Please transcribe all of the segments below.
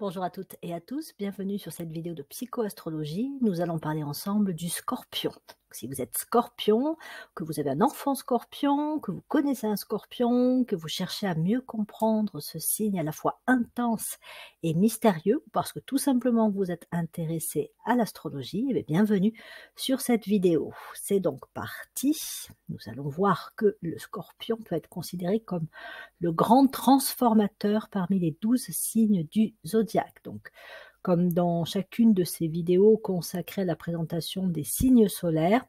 Bonjour à toutes et à tous, bienvenue sur cette vidéo de psychoastrologie. Nous allons parler ensemble du scorpion si vous êtes scorpion, que vous avez un enfant scorpion, que vous connaissez un scorpion, que vous cherchez à mieux comprendre ce signe à la fois intense et mystérieux, parce que tout simplement vous êtes intéressé à l'astrologie, eh bienvenue sur cette vidéo. C'est donc parti. Nous allons voir que le scorpion peut être considéré comme le grand transformateur parmi les douze signes du zodiaque. Donc, comme dans chacune de ces vidéos consacrées à la présentation des signes solaires,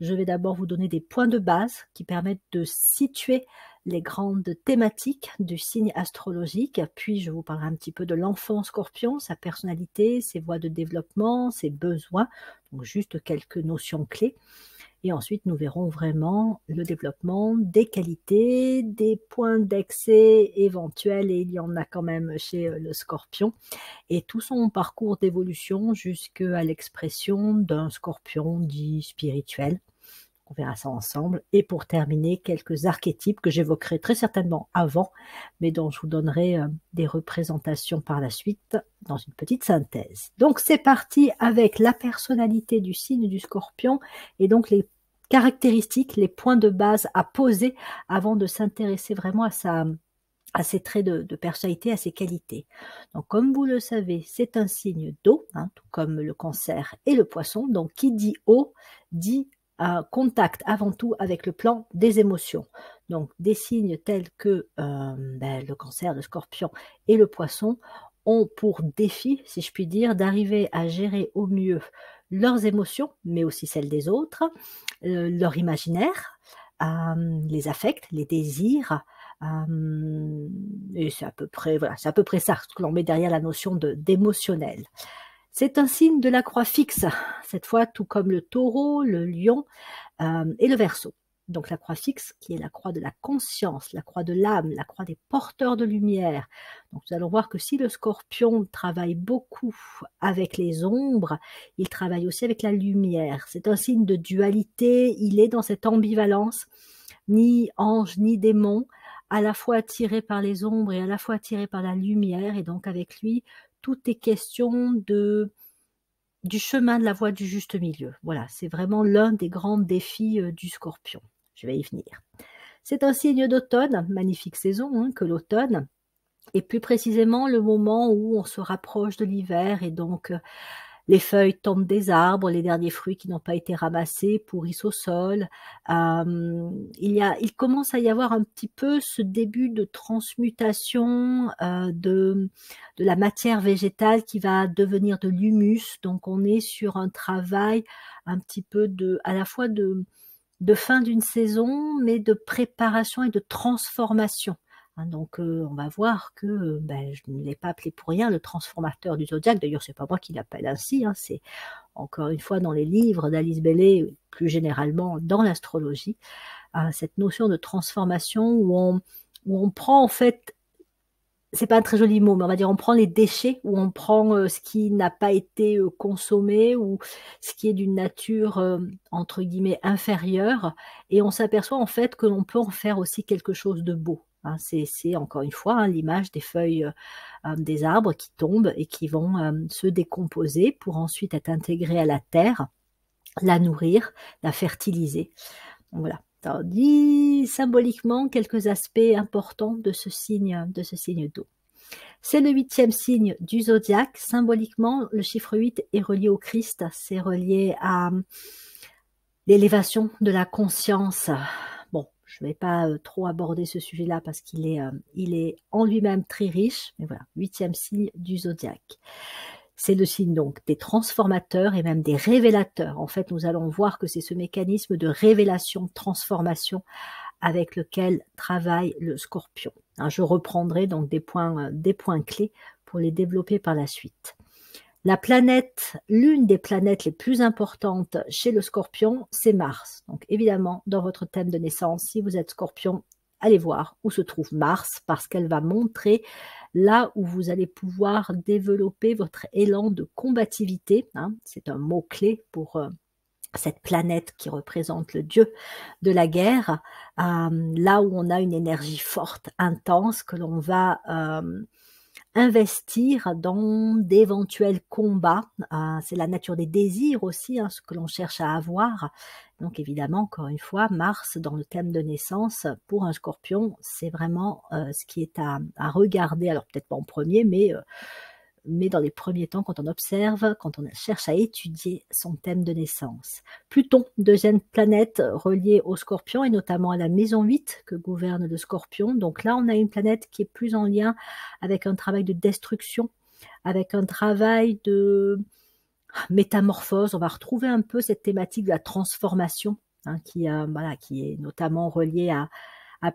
je vais d'abord vous donner des points de base qui permettent de situer les grandes thématiques du signe astrologique, puis je vous parlerai un petit peu de l'enfant scorpion, sa personnalité, ses voies de développement, ses besoins, donc juste quelques notions clés. Et ensuite, nous verrons vraiment le développement des qualités, des points d'accès éventuels, et il y en a quand même chez euh, le scorpion, et tout son parcours d'évolution jusqu'à l'expression d'un scorpion dit spirituel on verra ça ensemble. Et pour terminer, quelques archétypes que j'évoquerai très certainement avant, mais dont je vous donnerai euh, des représentations par la suite dans une petite synthèse. Donc c'est parti avec la personnalité du signe du scorpion et donc les caractéristiques, les points de base à poser avant de s'intéresser vraiment à sa à ses traits de, personnalité, à ses qualités. Donc, comme vous le savez, c'est un signe d'eau, hein, tout comme le cancer et le poisson. Donc, qui dit eau dit un contact avant tout avec le plan des émotions. Donc des signes tels que euh, ben, le cancer, le scorpion et le poisson ont pour défi, si je puis dire, d'arriver à gérer au mieux leurs émotions, mais aussi celles des autres, euh, leur imaginaire, euh, les affects, les désirs. et c'est à peu près voilà, c'est à peu près ça ce que l'on met derrière la notion d'émotionnel. C'est un signe de la croix fixe, cette fois tout comme le taureau, le lion euh, et le verso. Donc la croix fixe qui est la croix de la conscience, la croix de l'âme, la croix des porteurs de lumière. Donc nous allons voir que si le scorpion travaille beaucoup avec les ombres, il travaille aussi avec la lumière. C'est un signe de dualité, il est dans cette ambivalence, ni ange ni démon à la fois attiré par les ombres et à la fois attiré par la lumière. Et donc avec lui, tout est question de du chemin de la voie du juste milieu. Voilà, c'est vraiment l'un des grands défis euh, du scorpion. Je vais y venir. C'est un signe d'automne, magnifique saison hein, que l'automne, et plus précisément le moment où on se rapproche de l'hiver et donc euh, les feuilles tombent des arbres, les derniers fruits qui n'ont pas été ramassés pourrissent au sol. Euh, il, y a, il commence à y avoir un petit peu ce début de transmutation euh, de, la matière végétale qui va devenir de l'humus. Donc on est sur un travail un petit peu de, à la fois de fin d'une saison, mais de préparation et de transformation. Hein, donc on va voir que ben, je ne l'ai pas appelé pour rien le transformateur du zodiaque. D'ailleurs, c'est pas moi qui l'appelle ainsi. Hein, c'est encore une fois dans les livres d'Alice Bellet, plus généralement dans l'astrologie, hein, cette notion de transformation où on, où on prend en fait c'est pas un très joli mot, mais on va dire on prend les déchets où on prend ce qui n'a pas été consommé ou ce qui est d'une nature entre guillemets inférieure et on s'aperçoit en fait que l'on peut en faire aussi quelque chose de beau. Hein, c'est encore une fois hein, l'image des feuilles euh, euh, des arbres qui tombent et qui vont euh, se décomposer pour ensuite être intégrées à la terre, la nourrir, la fertiliser. voilà. Tandis symboliquement quelques aspects importants de ce signe de ce signe d'eau. C'est le huitième signe du zodiaque. Symboliquement, le chiffre 8 est relié au Christ, c'est relié à l'élévation de la conscience, je ne vais pas euh, trop aborder ce sujet-là parce qu'il est, euh, il est en lui-même très riche, mais voilà, huitième signe du zodiaque. C'est le signe donc des transformateurs et même des révélateurs. En fait, nous allons voir que c'est ce mécanisme de révélation-transformation avec lequel travaille le scorpion. Hein, je reprendrai donc des points, euh, des points clés pour les développer par la suite. La planète, l'une des planètes les plus importantes chez le scorpion, c'est Mars. Donc évidemment, dans votre thème de naissance, si vous êtes scorpion, allez voir où se trouve Mars parce qu'elle va montrer là où vous allez pouvoir développer votre élan de combativité. Hein. C'est un mot-clé pour... Euh, cette planète qui représente le dieu de la guerre, euh, là où on a une énergie forte, intense, que l'on va euh, investir dans d'éventuels combats. Euh, c'est la nature des désirs aussi, hein, ce que l'on cherche à avoir. Donc évidemment, encore une fois, Mars dans le thème de naissance, pour un scorpion, c'est vraiment euh, ce qui est à, regarder. Alors peut-être pas en premier, mais... Euh, mais dans les premiers temps, quand on observe, quand on cherche à étudier son thème de naissance. Pluton, deuxième planète reliée au scorpion et notamment à la maison 8 que gouverne le scorpion. Donc là, on a une planète qui est plus en lien avec un travail de destruction, avec un travail de métamorphose. On va retrouver un peu cette thématique de la transformation hein, qui, voilà, qui est notamment reliée à,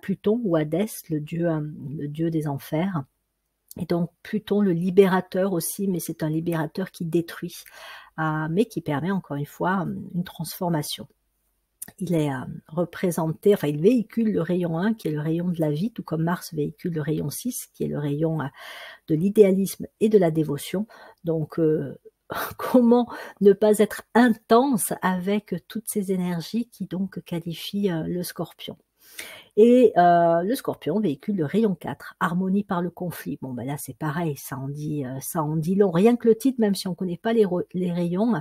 Pluton ou à le dieu, le dieu des enfers. Et donc Pluton, le libérateur aussi, mais c'est un libérateur qui détruit, euh, mais qui permet encore une fois hum, une transformation. Il est hum, représenté, enfin il véhicule le rayon 1 qui est le rayon de la vie, tout comme Mars véhicule le rayon 6 qui est le rayon euh, de l'idéalisme et de la dévotion. Donc euh, comment ne pas être intense avec toutes ces énergies qui donc qualifient le scorpion. Et euh, le scorpion véhicule le rayon 4, harmonie par le conflit. Bon, ben là, c'est pareil, ça en, dit, euh, ça en dit long. Rien que le titre, même si on ne connaît pas les, rayons,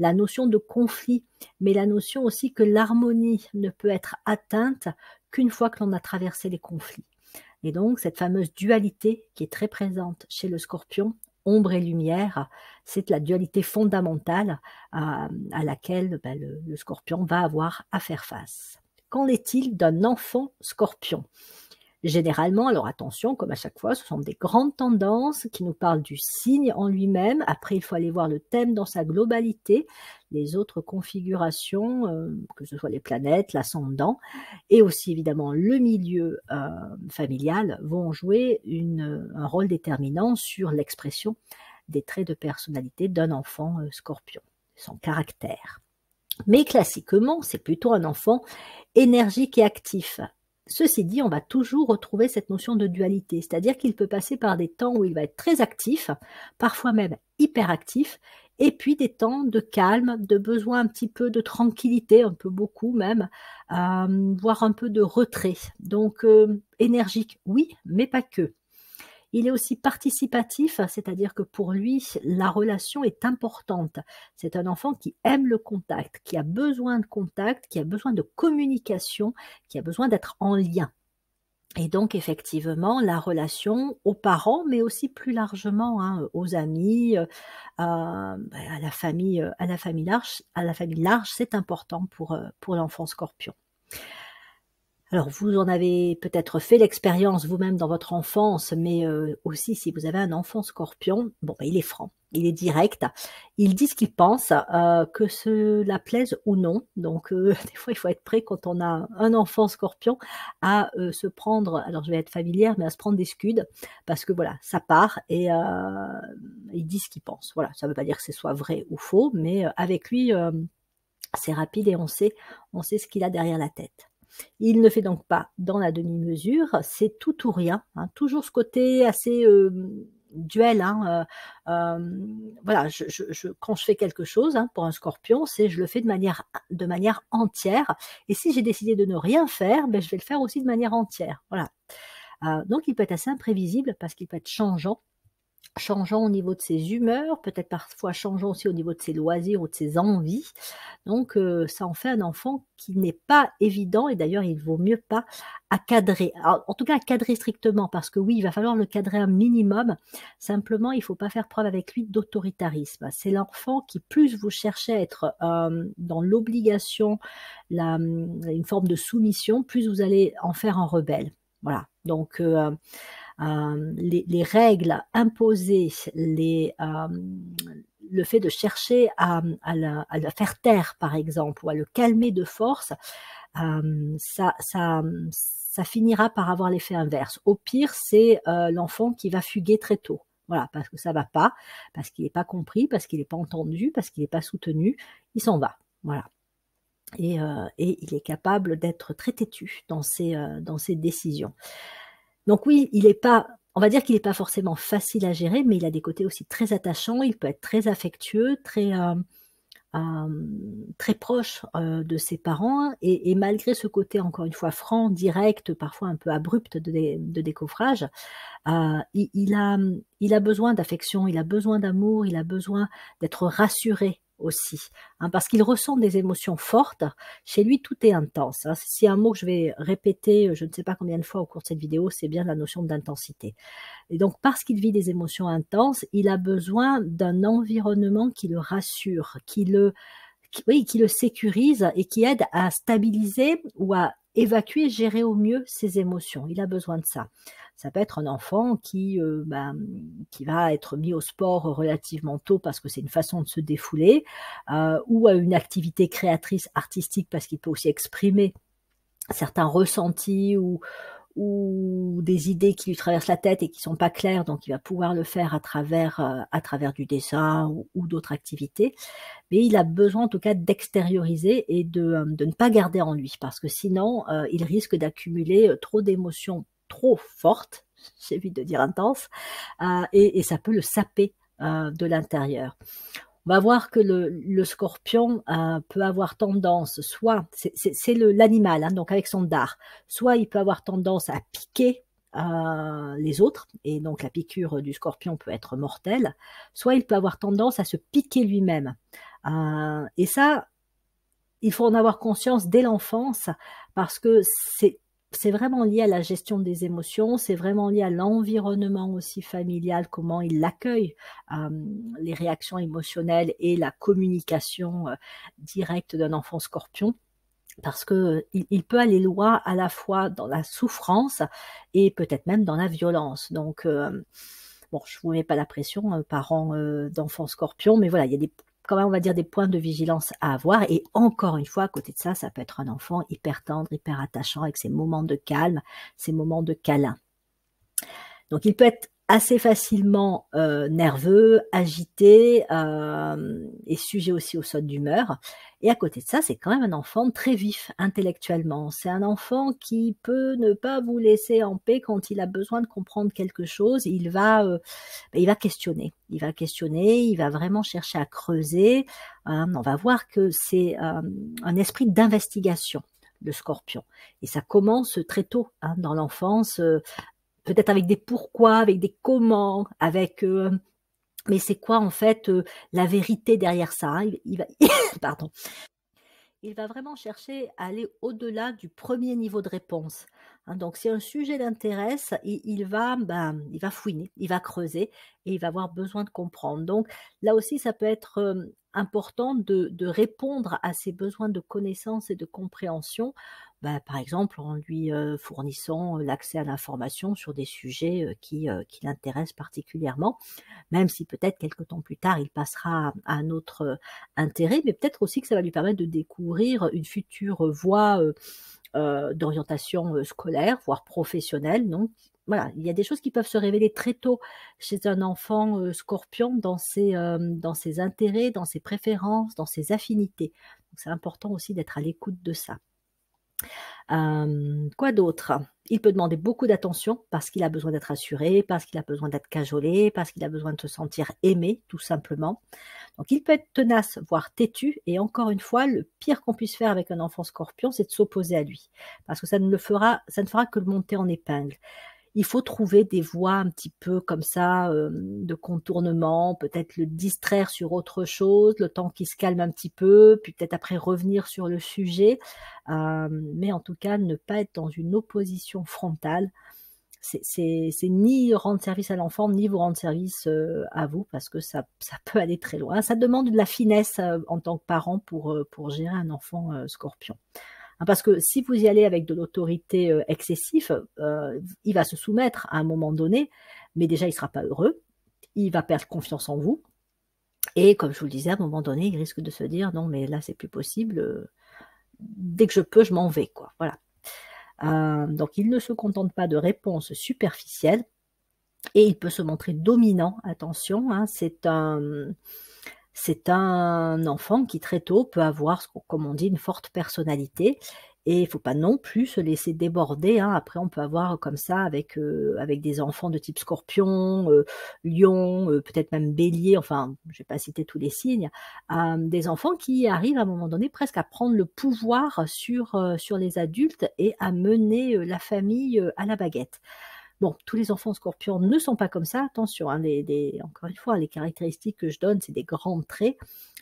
la notion de conflit, mais la notion aussi que l'harmonie ne peut être atteinte qu'une fois que l'on a traversé les conflits. Et donc, cette fameuse dualité qui est très présente chez le scorpion, ombre et lumière, c'est la dualité fondamentale euh, à, laquelle ben, le scorpion va avoir à faire face qu'en est-il d'un enfant scorpion Généralement, alors attention, comme à chaque fois, ce sont des grandes tendances qui nous parlent du signe en lui-même. Après, il faut aller voir le thème dans sa globalité, les autres configurations, euh, que ce soit les planètes, l'ascendant, et aussi évidemment le milieu euh, familial, vont jouer un rôle déterminant sur l'expression des traits de personnalité d'un enfant euh, scorpion, son caractère. Mais classiquement, c'est plutôt un enfant énergique et actif. Ceci dit, on va toujours retrouver cette notion de dualité, c'est-à-dire qu'il peut passer par des temps où il va être très actif, parfois même hyperactif, et puis des temps de calme, de besoin un petit peu de tranquillité, un peu beaucoup même, euh, voire un peu de retrait. Donc euh, énergique, oui, mais pas que. Il est aussi participatif, c'est-à-dire que pour lui, la relation est importante. C'est un enfant qui aime le contact, qui a besoin de contact, qui a besoin de communication, qui a besoin d'être en lien. Et donc effectivement, la relation aux parents, mais aussi plus largement hein, aux amis, euh, ben, à la famille, euh, à la famille large, large, c'est important pour euh, pour l'enfant Scorpion. Alors vous en avez peut-être fait l'expérience vous-même dans votre enfance, mais euh, aussi si vous avez un enfant scorpion, bon, ben, il est franc, il est direct, il dit ce qu'il pense, euh, que cela plaise ou non. Donc euh, des fois, il faut être prêt quand on a un enfant scorpion à se prendre, alors je vais être familière, mais à se prendre des scudes parce que voilà, ça part et il dit ce qu'il pense. Voilà, ça ne veut pas dire que ce soit vrai ou faux, mais avec lui, c'est rapide et on sait, on sait ce qu'il a derrière la tête. Il ne fait donc pas dans la demi-mesure, c'est tout ou rien. Hein. toujours ce côté assez euh, duel. Hein, euh, euh, voilà, quand je fais quelque chose hein, pour un scorpion, c'est je le fais de manière, de manière entière. Et si j'ai décidé de ne rien faire, ben, je vais le faire aussi de manière entière. Voilà. donc il peut être assez imprévisible parce qu'il peut être changeant changeant au niveau de ses humeurs, peut-être parfois changeant aussi au niveau de ses loisirs ou de ses envies. Donc euh, ça en fait un enfant qui n'est pas évident et d'ailleurs il vaut mieux pas à cadrer. en tout cas à cadrer strictement parce que oui, il va falloir le cadrer un minimum. Simplement, il ne faut pas faire preuve avec lui d'autoritarisme. C'est l'enfant qui plus vous cherchez à être euh, dans l'obligation, une forme de soumission, plus vous allez en faire un rebelle. Voilà, donc, euh, euh, les, règles imposées, euh, le fait de chercher à, la, le faire taire, par exemple, ou à le calmer de force, ça, ça, finira par avoir l'effet inverse. Au pire, c'est l'enfant qui va fuguer très tôt. Voilà, parce que ça va pas, parce qu'il n'est pas compris, parce qu'il n'est pas entendu, parce qu'il n'est pas soutenu, il s'en va. Voilà. Euh, et, il est capable d'être très têtu dans ses, euh, décisions. Donc oui, il n'est pas, on va dire qu'il n'est pas forcément facile à gérer, mais il a des côtés aussi très attachants, il peut être très affectueux, très, euh, très proche de ses parents, et, malgré ce côté, encore une fois, franc, direct, parfois un peu abrupt de, décoffrage, il a besoin d'affection, il a besoin d'amour, il a besoin d'être rassuré aussi, hein, parce qu'il ressent des émotions fortes. Chez lui, tout est intense. Hein. C'est un mot que je vais répéter, euh, je ne sais pas combien de fois au cours de cette vidéo, c'est bien la notion d'intensité. Et donc, parce qu'il vit des émotions intenses, il a besoin d'un environnement qui le rassure, qui le, oui, qui le sécurise et qui aide à stabiliser ou à évacuer et gérer au mieux ses émotions. Il a besoin de ça. Ça peut être un enfant qui, euh, ben, qui va être mis au sport relativement tôt parce que c'est une façon de se défouler, euh, ou à une activité créatrice artistique parce qu'il peut aussi exprimer certains ressentis ou, ou des idées qui lui traversent la tête et qui sont pas claires, donc il va pouvoir le faire à travers euh, à travers du dessin ou, d'autres activités. Mais il a besoin en tout cas d'extérioriser et de, euh, de, ne pas garder en lui, parce que sinon euh, il risque d'accumuler trop d'émotions trop fortes, j'évite de dire intense, et, et, ça peut le saper de l'intérieur on va voir que le, scorpion euh, peut avoir tendance, soit, c'est l'animal, hein, donc avec son dard, soit il peut avoir tendance à piquer euh, les autres, et donc la piqûre du scorpion peut être mortelle, soit il peut avoir tendance à se piquer lui-même. Euh, et ça, il faut en avoir conscience dès l'enfance, parce que c'est c'est vraiment lié à la gestion des émotions, c'est vraiment lié à l'environnement aussi familial, comment il accueille euh, les réactions émotionnelles et la communication euh, directe d'un enfant scorpion. Parce que euh, il, peut aller loin à la fois dans la souffrance et peut-être même dans la violence. Donc, bon, je vous mets pas la pression, hein, parents d'enfants scorpions, mais voilà, il y a des quand même, on va dire, des points de vigilance à avoir. Et encore une fois, à côté de ça, ça peut être un enfant hyper tendre, hyper attachant, avec ses moments de calme, ses moments de câlin. Donc, il peut être assez facilement euh, nerveux, agité euh, et sujet aussi aux sautes d'humeur. Et à côté de ça, c'est quand même un enfant très vif intellectuellement. C'est un enfant qui peut ne pas vous laisser en paix quand il a besoin de comprendre quelque chose. Il va, euh, ben, il va questionner. Il va questionner. Il va vraiment chercher à creuser. on va voir que c'est un esprit d'investigation le scorpion. Et ça commence très tôt, hein, dans l'enfance, peut-être avec des pourquoi, avec des comment, avec euh, mais c'est quoi en fait euh, la vérité derrière ça hein. il, va, pardon. Il va vraiment chercher à aller au-delà du premier niveau de réponse. Hein. donc, si un sujet l'intéresse, il, va, ben, il va fouiner, il va creuser et il va avoir besoin de comprendre. Donc, là aussi, ça peut être euh, important de, répondre à ses besoins de connaissance et de compréhension bah, par exemple en lui fournissant l'accès à l'information sur des sujets qui, l'intéressent particulièrement, même si peut-être quelque temps plus tard il passera à un autre intérêt, mais peut-être aussi que ça va lui permettre de découvrir une future voie d'orientation scolaire, voire professionnelle. Donc voilà, il y a des choses qui peuvent se révéler très tôt chez un enfant scorpion dans ses, intérêts, dans ses préférences, dans ses affinités. c'est important aussi d'être à l'écoute de ça quoi d'autre Il peut demander beaucoup d'attention parce qu'il a besoin d'être assuré, parce qu'il a besoin d'être cajolé, parce qu'il a besoin de se sentir aimé, tout simplement. Donc il peut être tenace, voire têtu. Et encore une fois, le pire qu'on puisse faire avec un enfant scorpion, c'est de s'opposer à lui. Parce que ça ne le fera, ça ne fera que le monter en épingle il faut trouver des voies un petit peu comme ça de contournement, peut-être le distraire sur autre chose, le temps qu'il se calme un petit peu, puis peut-être après revenir sur le sujet, mais en tout cas ne pas être dans une opposition frontale. C'est ni rendre service à l'enfant, ni vous rendre service à vous, parce que ça, ça, peut aller très loin. Ça demande de la finesse en tant que parent pour, pour gérer un enfant scorpion. Hein, parce que si vous y allez avec de l'autorité euh, excessive, euh, il va se soumettre à un moment donné, mais déjà il ne sera pas heureux, il va perdre confiance en vous. Et comme je vous le disais, à un moment donné, il risque de se dire non, mais là c'est plus possible. Euh, dès que je peux, je m'en vais, quoi. Voilà. donc il ne se contente pas de réponses superficielles et il peut se montrer dominant. Attention, hein, c'est un c'est un enfant qui très tôt peut avoir, comme on dit, une forte personnalité. Et il faut pas non plus se laisser déborder. Hein. Après, on peut avoir comme ça avec euh, des enfants de type scorpion, euh, lion, euh, peut-être même bélier. Enfin, je vais pas citer tous les signes. des enfants qui arrivent à un moment donné presque à prendre le pouvoir sur les adultes et à mener la famille à la baguette. Bon, tous les enfants scorpions ne sont pas comme ça, attention, hein, les, encore une fois, les caractéristiques que je donne, c'est des grands traits,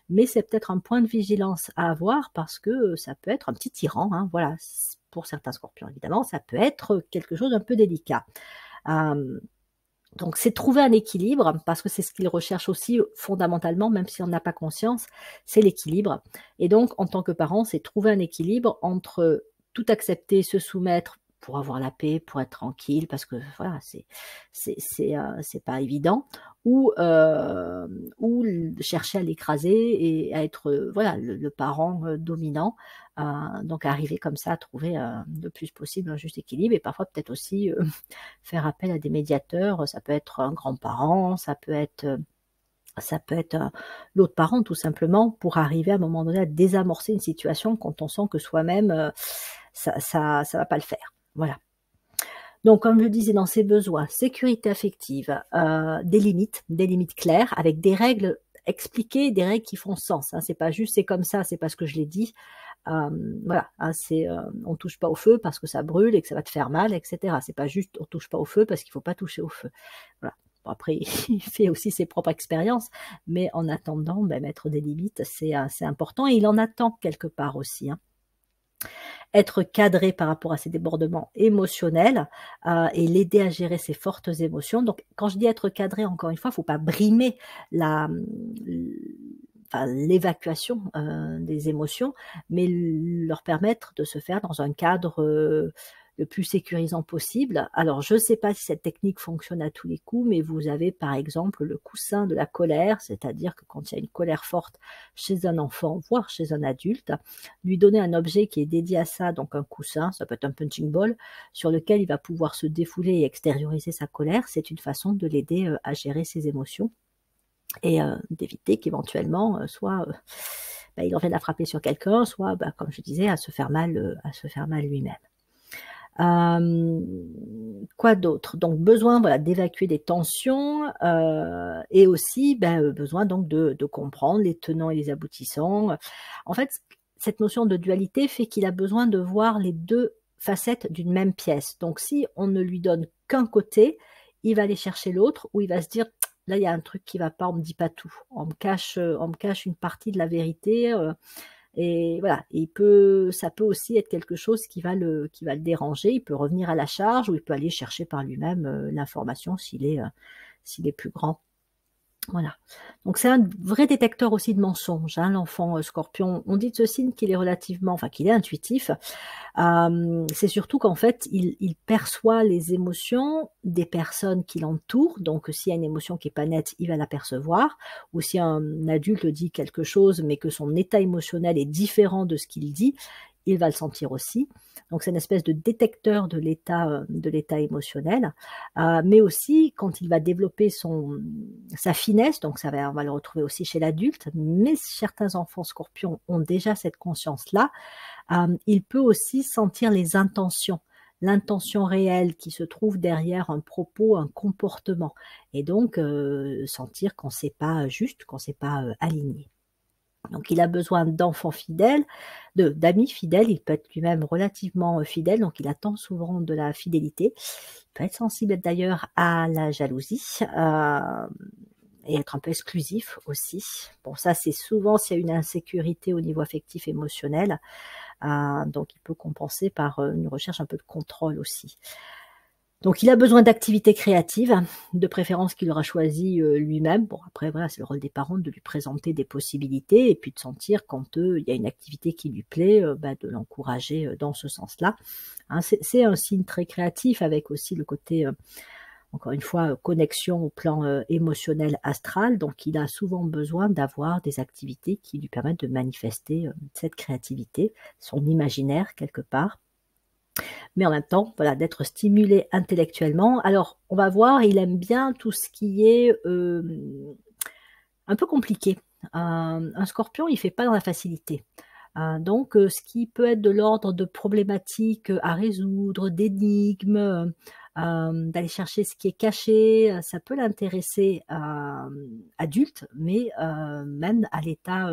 mais c'est peut-être un point de vigilance à avoir parce que euh, ça peut être un petit tyran, hein, voilà, pour certains scorpions évidemment, ça peut être euh, quelque chose d'un peu délicat. donc c'est trouver un équilibre, parce que c'est ce qu'ils recherchent aussi euh, fondamentalement, même si on n'a pas conscience, c'est l'équilibre. Et donc en tant que parent, c'est trouver un équilibre entre tout accepter, se soumettre, pour avoir la paix, pour être tranquille, parce que voilà, c'est c'est c'est euh, pas évident, ou euh, ou chercher à l'écraser et à être euh, voilà le, parent dominant, donc arriver comme ça à trouver le plus possible un juste équilibre et parfois peut-être aussi faire appel à des médiateurs, ça peut être un grand-parent, ça peut être ça peut être l'autre parent tout simplement pour arriver à un moment donné à désamorcer une situation quand on sent que soi-même ça, ça ça va pas le faire. Voilà. Donc, comme je disais, dans ses besoins, sécurité affective, euh, des limites, des limites claires, avec des règles expliquées, des règles qui font sens. Ce hein. C'est pas juste c'est comme ça, c'est parce que je l'ai dit. Euh, voilà, hein, c'est euh, on touche pas au feu parce que ça brûle et que ça va te faire mal, etc. C'est pas juste on touche pas au feu parce qu'il faut pas toucher au feu. Voilà. après, il fait aussi ses propres expériences, mais en attendant, ben, mettre des limites, c'est important et il en attend quelque part aussi. Hein être cadré par rapport à ses débordements émotionnels euh, et l'aider à gérer ses fortes émotions. Donc, quand je dis être cadré, encore une fois, il ne faut pas brimer mm, l'évacuation euh, des émotions, mais leur permettre de se faire dans un cadre euh, le plus sécurisant possible. Alors, je ne sais pas si cette technique fonctionne à tous les coups, mais vous avez par exemple le coussin de la colère, c'est-à-dire que quand il y a une colère forte chez un enfant, voire chez un adulte, lui donner un objet qui est dédié à ça, donc un coussin, ça peut être un punching ball, sur lequel il va pouvoir se défouler et extérioriser sa colère, c'est une façon de l'aider euh, à gérer ses émotions et euh, d'éviter qu'éventuellement euh, soit bah, il en vienne à frapper sur quelqu'un, soit bah, comme je disais à se faire mal à se faire mal lui-même. Euh, quoi d'autre Donc besoin voilà d'évacuer des tensions euh, et aussi ben, euh, besoin donc de, comprendre les tenants et les aboutissants. En fait, cette notion de dualité fait qu'il a besoin de voir les deux facettes d'une même pièce. Donc si on ne lui donne qu'un côté, il va aller chercher l'autre ou il va se dire là il y a un truc qui va pas, on me dit pas tout, on me cache, on me cache une partie de la vérité. Euh, et voilà, il peut, ça peut aussi être quelque chose qui va le, qui va le déranger. Il peut revenir à la charge ou il peut aller chercher par lui-même euh, l'information s'il est, euh, s'il est plus grand. Voilà. Donc c'est un vrai détecteur aussi de mensonges, hein, l'enfant euh, scorpion. On dit de ce signe qu'il est relativement, enfin qu'il est intuitif. c'est surtout qu'en fait, il, perçoit les émotions des personnes qui l'entourent. Donc s'il y a une émotion qui n'est pas nette, il va la percevoir. Ou si un adulte dit quelque chose, mais que son état émotionnel est différent de ce qu'il dit, il va le sentir aussi. Donc c'est une espèce de détecteur de l'état euh, de l'état émotionnel, euh, mais aussi quand il va développer son sa finesse, donc ça va on va le retrouver aussi chez l'adulte, mais certains enfants scorpions ont déjà cette conscience là. Euh, il peut aussi sentir les intentions l'intention réelle qui se trouve derrière un propos, un comportement, et donc sentir qu'on s'est pas juste, qu'on s'est pas aligné. Donc il a besoin d'enfants fidèles, d'amis fidèles, il peut être lui-même relativement euh, fidèle, donc il attend souvent de la fidélité. Il peut être sensible d'ailleurs à la jalousie euh, et être un peu exclusif aussi. Bon ça c'est souvent s'il y a une insécurité au niveau affectif émotionnel, euh, donc il peut compenser par une recherche un peu de contrôle aussi. Donc il a besoin d'activités créatives, de préférence qu'il aura choisi euh, lui-même. Bon, après, c'est le rôle des parents de lui présenter des possibilités et puis de sentir quand eux il y a une activité qui lui plaît, euh, bah, de l'encourager euh, dans ce sens-là. Hein, c'est un signe très créatif avec aussi le côté, encore une fois, connexion au plan émotionnel astral. Donc il a souvent besoin d'avoir des activités qui lui permettent de manifester cette créativité, son imaginaire quelque part mais en même temps, voilà, d'être stimulé intellectuellement. Alors, on va voir, il aime bien tout ce qui est euh, un peu compliqué. Un, scorpion, il ne fait pas dans la facilité. Hein, donc, euh, ce qui peut être de l'ordre de problématiques euh, à résoudre, d'énigmes, d'aller chercher ce qui est caché, ça peut l'intéresser adulte, mais même à l'état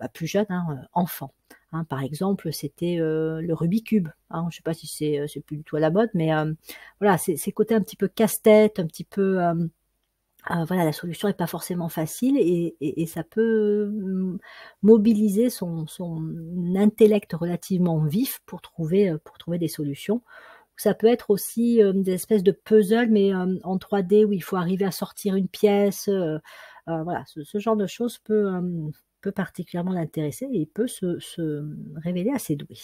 bah, plus jeune, hein, enfant. Hein, par exemple, c'était euh, le Rubik's Cube. Hein, je ne sais pas si euh, c'est plus du tout à la mode, mais euh, voilà, c'est côté un petit peu casse-tête, un petit peu. voilà, la solution n'est pas forcément facile et, ça peut mm, mobiliser son, intellect relativement vif pour trouver, pour trouver des solutions. Ça peut être aussi des espèces de puzzle, mais en 3D où il faut arriver à sortir une pièce. voilà, ce, genre de choses peut peut particulièrement l'intéresser et peut se, se révéler assez doué.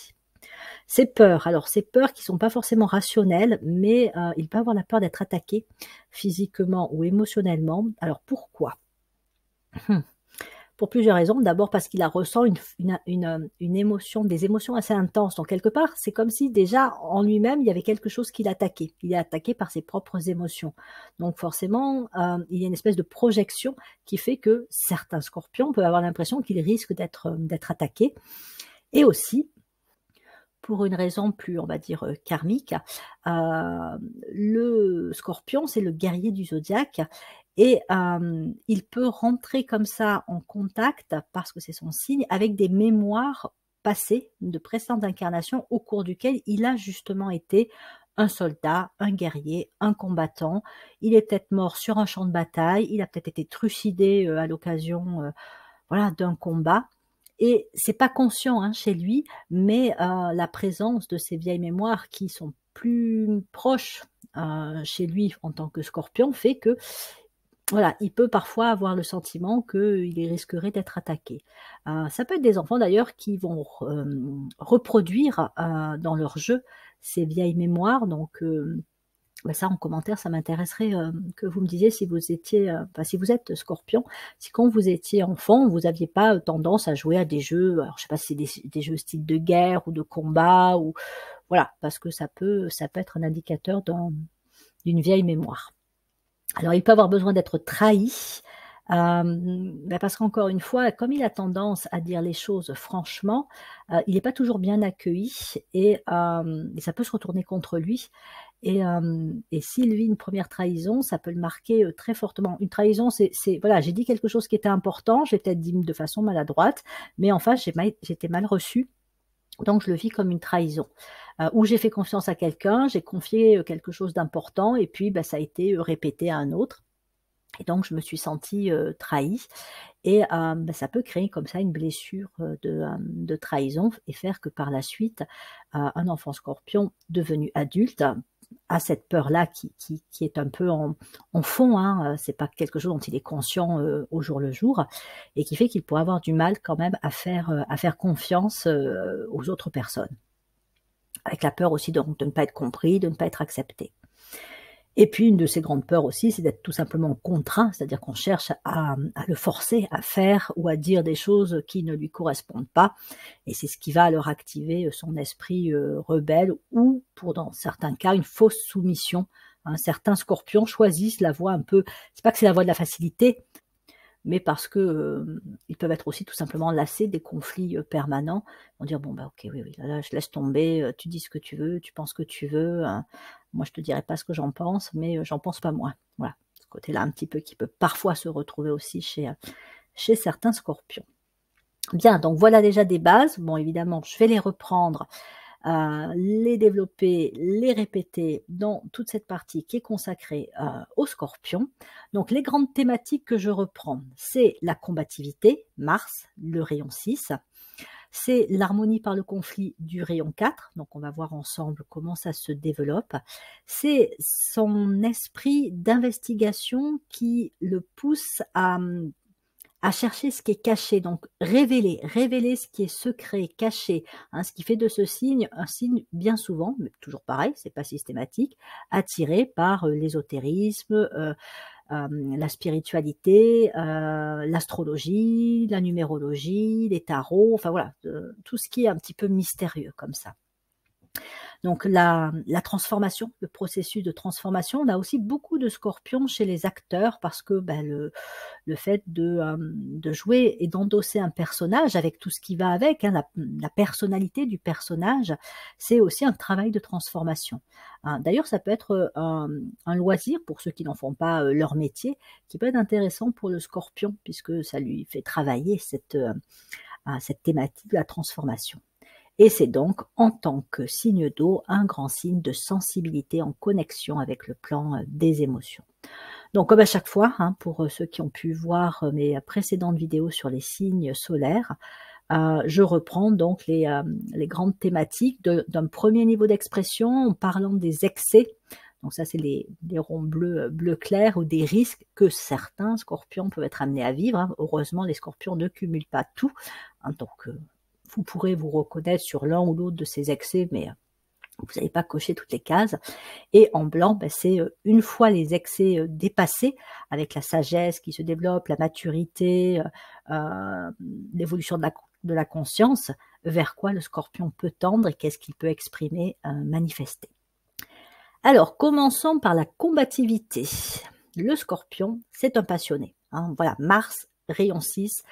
Ces peurs, alors ces peurs qui ne sont pas forcément rationnelles, mais euh, il peut avoir la peur d'être attaqué physiquement ou émotionnellement. Alors pourquoi hum pour plusieurs raisons. D'abord parce qu'il ressent une, une, émotion, des émotions assez intenses. Donc quelque part, c'est comme si déjà en lui-même, il y avait quelque chose qui l'attaquait. Il est attaqué par ses propres émotions. Donc forcément, euh, il y a une espèce de projection qui fait que certains scorpions peuvent avoir l'impression qu'ils risquent d'être euh, attaqués. Et aussi, pour une raison plus, on va dire, euh, karmique. le scorpion, c'est le guerrier du zodiaque et il peut rentrer comme ça en contact, parce que c'est son signe, avec des mémoires passées de précédentes incarnations au cours duquel il a justement été un soldat, un guerrier, un combattant. Il est peut-être mort sur un champ de bataille, il a peut-être été trucidé euh, à l'occasion euh, voilà, d'un combat. Et c'est pas conscient hein, chez lui, mais euh, la présence de ces vieilles mémoires qui sont plus proches chez lui en tant que scorpion fait que voilà, il peut parfois avoir le sentiment qu'il risquerait d'être attaqué. Euh, ça peut être des enfants d'ailleurs qui vont euh, reproduire euh, dans leur jeu ces vieilles mémoires. Donc bah, ça en commentaire, ça m'intéresserait que vous me disiez si vous étiez, bah, si vous êtes scorpion, si quand vous étiez enfant, vous n'aviez pas tendance à jouer à des jeux, alors je sais pas si c'est des, des jeux style de guerre ou de combat ou voilà, parce que ça peut ça peut être un indicateur d'une vieille mémoire. Alors, il peut avoir besoin d'être trahi. Euh, parce qu'encore une fois, comme il a tendance à dire les choses franchement, euh, il n'est pas toujours bien accueilli euh, et, ça peut se retourner contre lui. Et, et s'il vit une première trahison, ça peut le marquer très fortement. Une trahison, c'est voilà, j'ai dit quelque chose qui était important, j'ai peut-être dit de façon maladroite, mais en face, j'étais mal, mal reçu. Donc je le vis comme une trahison. Euh, où j'ai fait confiance à quelqu'un, j'ai confié euh, quelque chose d'important et puis bah, ça a été euh, répété à un autre. Et donc je me suis sentie trahie. Et bah, ça peut créer comme ça une blessure de, trahison et faire que par la suite, un enfant scorpion devenu adulte à cette peur-là qui, qui, qui, est un peu en, en fond, hein, euh, c'est pas quelque chose dont il est conscient euh, au jour le jour, et qui fait qu'il pourrait avoir du mal quand même à faire, euh, à faire confiance aux autres personnes, avec la peur aussi de ne pas être compris, de ne pas être accepté. Et puis, une de ses grandes peurs aussi, c'est d'être tout simplement contraint, c'est-à-dire qu'on cherche à, le forcer à faire ou à dire des choses qui ne lui correspondent pas. Et c'est ce qui va alors activer euh, son esprit euh, rebelle ou, pour dans certains cas, une fausse soumission. Hein, certains scorpions choisissent la voie un peu, c'est pas que c'est la voie de la facilité, mais parce que euh, ils peuvent être aussi tout simplement lassés des conflits euh, permanents. On dire bon bah ok oui oui là, là je laisse tomber, euh, tu dis ce que tu veux, tu penses que tu veux. Hein. moi je te dirai pas ce que j'en pense, mais j'en pense pas moins. Voilà ce côté-là un petit peu qui peut parfois se retrouver aussi chez chez certains scorpions. Bien donc voilà déjà des bases. Bon évidemment je vais les reprendre les développer, les répéter dans toute cette partie qui est consacrée euh, au scorpion. Donc les grandes thématiques que je reprends, c'est la combativité, Mars, le rayon 6. C'est l'harmonie par le conflit du rayon 4, donc on va voir ensemble comment ça se développe. C'est son esprit d'investigation qui le pousse à hum, à chercher ce qui est caché, donc révéler, révéler ce qui est secret, caché, hein, ce qui fait de ce signe un signe bien souvent, mais toujours pareil, c'est pas systématique, attiré par euh, l'ésotérisme, euh, euh, la spiritualité, l'astrologie, la numérologie, les tarots, enfin voilà, tout ce qui est un petit peu mystérieux comme ça. Donc la, transformation, le processus de transformation, on a aussi beaucoup de scorpions chez les acteurs parce que ben, le, le, fait de, euh, de jouer et d'endosser un personnage avec tout ce qui va avec, hein, la, personnalité du personnage, c'est aussi un travail de transformation. Hein. D'ailleurs, ça peut être euh, un, loisir pour ceux qui n'en font pas euh, leur métier, qui peut être intéressant pour le scorpion puisque ça lui fait travailler cette, hein, cette thématique de la transformation et c'est donc en tant que signe d'eau un grand signe de sensibilité en connexion avec le plan euh, des émotions. Donc comme à chaque fois, hein, pour euh, ceux qui ont pu voir euh, mes précédentes vidéos sur les signes solaires, je reprends donc les, grandes thématiques d'un premier niveau d'expression en parlant des excès. Donc ça, c'est les, ronds bleus bleu clair ou des risques que certains scorpions peuvent être amenés à vivre. Hein. Heureusement, les scorpions ne cumulent pas tout. en tant que vous pourrez vous reconnaître sur l'un ou l'autre de ces excès, mais euh, vous n'avez pas cocher toutes les cases. Et en blanc, ben, c'est euh, une fois les excès euh, dépassés, avec la sagesse qui se développe, la maturité, l'évolution de la, conscience, vers quoi le scorpion peut tendre et qu'est-ce qu'il peut exprimer, manifester. Alors, commençons par la combativité. Le scorpion, c'est un passionné. Hein. voilà, Mars, rayon 6,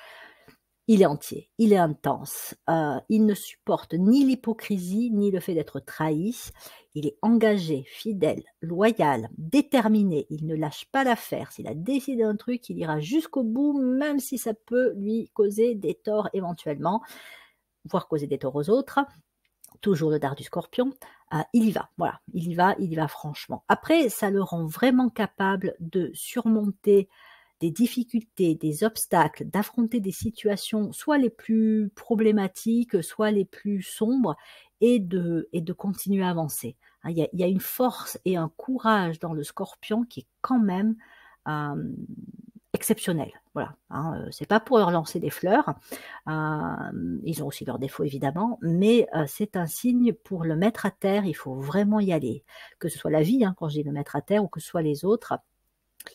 il est entier, il est intense. Euh, il ne supporte ni l'hypocrisie, ni le fait d'être trahi. Il est engagé, fidèle, loyal, déterminé. Il ne lâche pas l'affaire. S'il a décidé un truc, il ira jusqu'au bout, même si ça peut lui causer des torts éventuellement, voire causer des torts aux autres. Toujours le dard du scorpion. Euh, il y va, voilà. Il y va, il y va franchement. Après, ça le rend vraiment capable de surmonter des difficultés, des obstacles, d'affronter des situations soit les plus problématiques, soit les plus sombres, et de, et de continuer à avancer. Hein, il y, a, une force et un courage dans le scorpion qui est quand même euh, exceptionnel. Voilà, hein, euh, c'est pas pour leur lancer des fleurs. Euh, ils ont aussi leurs défauts évidemment, mais c'est un signe pour le mettre à terre. Il faut vraiment y aller, que ce soit la vie, hein, quand je dis le mettre à terre, ou que ce soit les autres.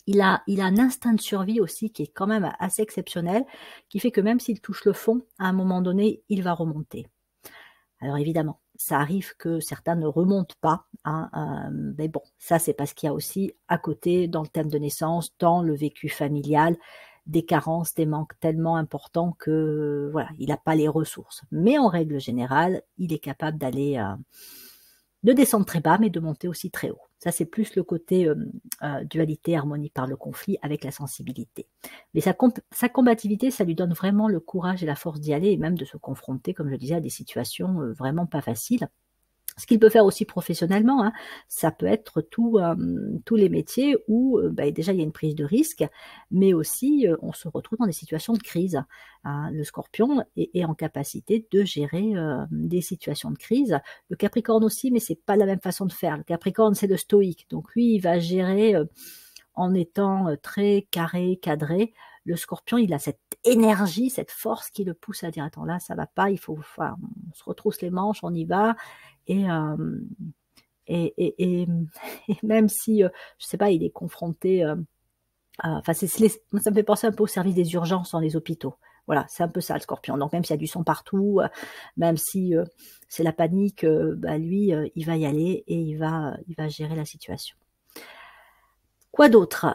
Il a, un instinct de survie aussi qui est quand même assez exceptionnel, qui fait que même s'il touche le fond, à un moment donné, il va remonter. Alors évidemment, ça arrive que certains ne remontent pas, hein, euh, mais bon, ça c'est parce qu'il y a aussi à côté, dans le thème de naissance, dans le vécu familial, des carences, des manques tellement importants que voilà, il n'a pas les ressources. Mais en règle générale, il est capable d'aller euh, de descendre très bas, mais de monter aussi très haut. Ça, c'est plus le côté euh, euh, dualité, harmonie par le conflit avec la sensibilité. Mais sa, sa, combativité, ça lui donne vraiment le courage et la force d'y aller et même de se confronter, comme je disais, à des situations euh, vraiment pas faciles ce qu'il peut faire aussi professionnellement, hein, ça peut être tout, euh, tous les métiers où euh, bah, déjà il y a une prise de risque, mais aussi euh, on se retrouve dans des situations de crise. Hein. Le scorpion est, en capacité de gérer des situations de crise. Le capricorne aussi, mais c'est pas la même façon de faire. Le capricorne, c'est le stoïque. Donc lui, il va gérer en étant très carré, cadré. Le scorpion, il a cette énergie, cette force qui le pousse à dire attends là, ça va pas, il faut, enfin, on se retrousse les manches, on y va. Et, même si, je euh, je sais pas, il est confronté. Euh, enfin, ça me fait penser un peu au service des urgences dans les hôpitaux. Voilà, c'est un peu ça le scorpion. Donc même s'il y a du son partout, euh, même si c'est la panique, bah, lui, il va y aller et il va, il va gérer la situation. Quoi d'autre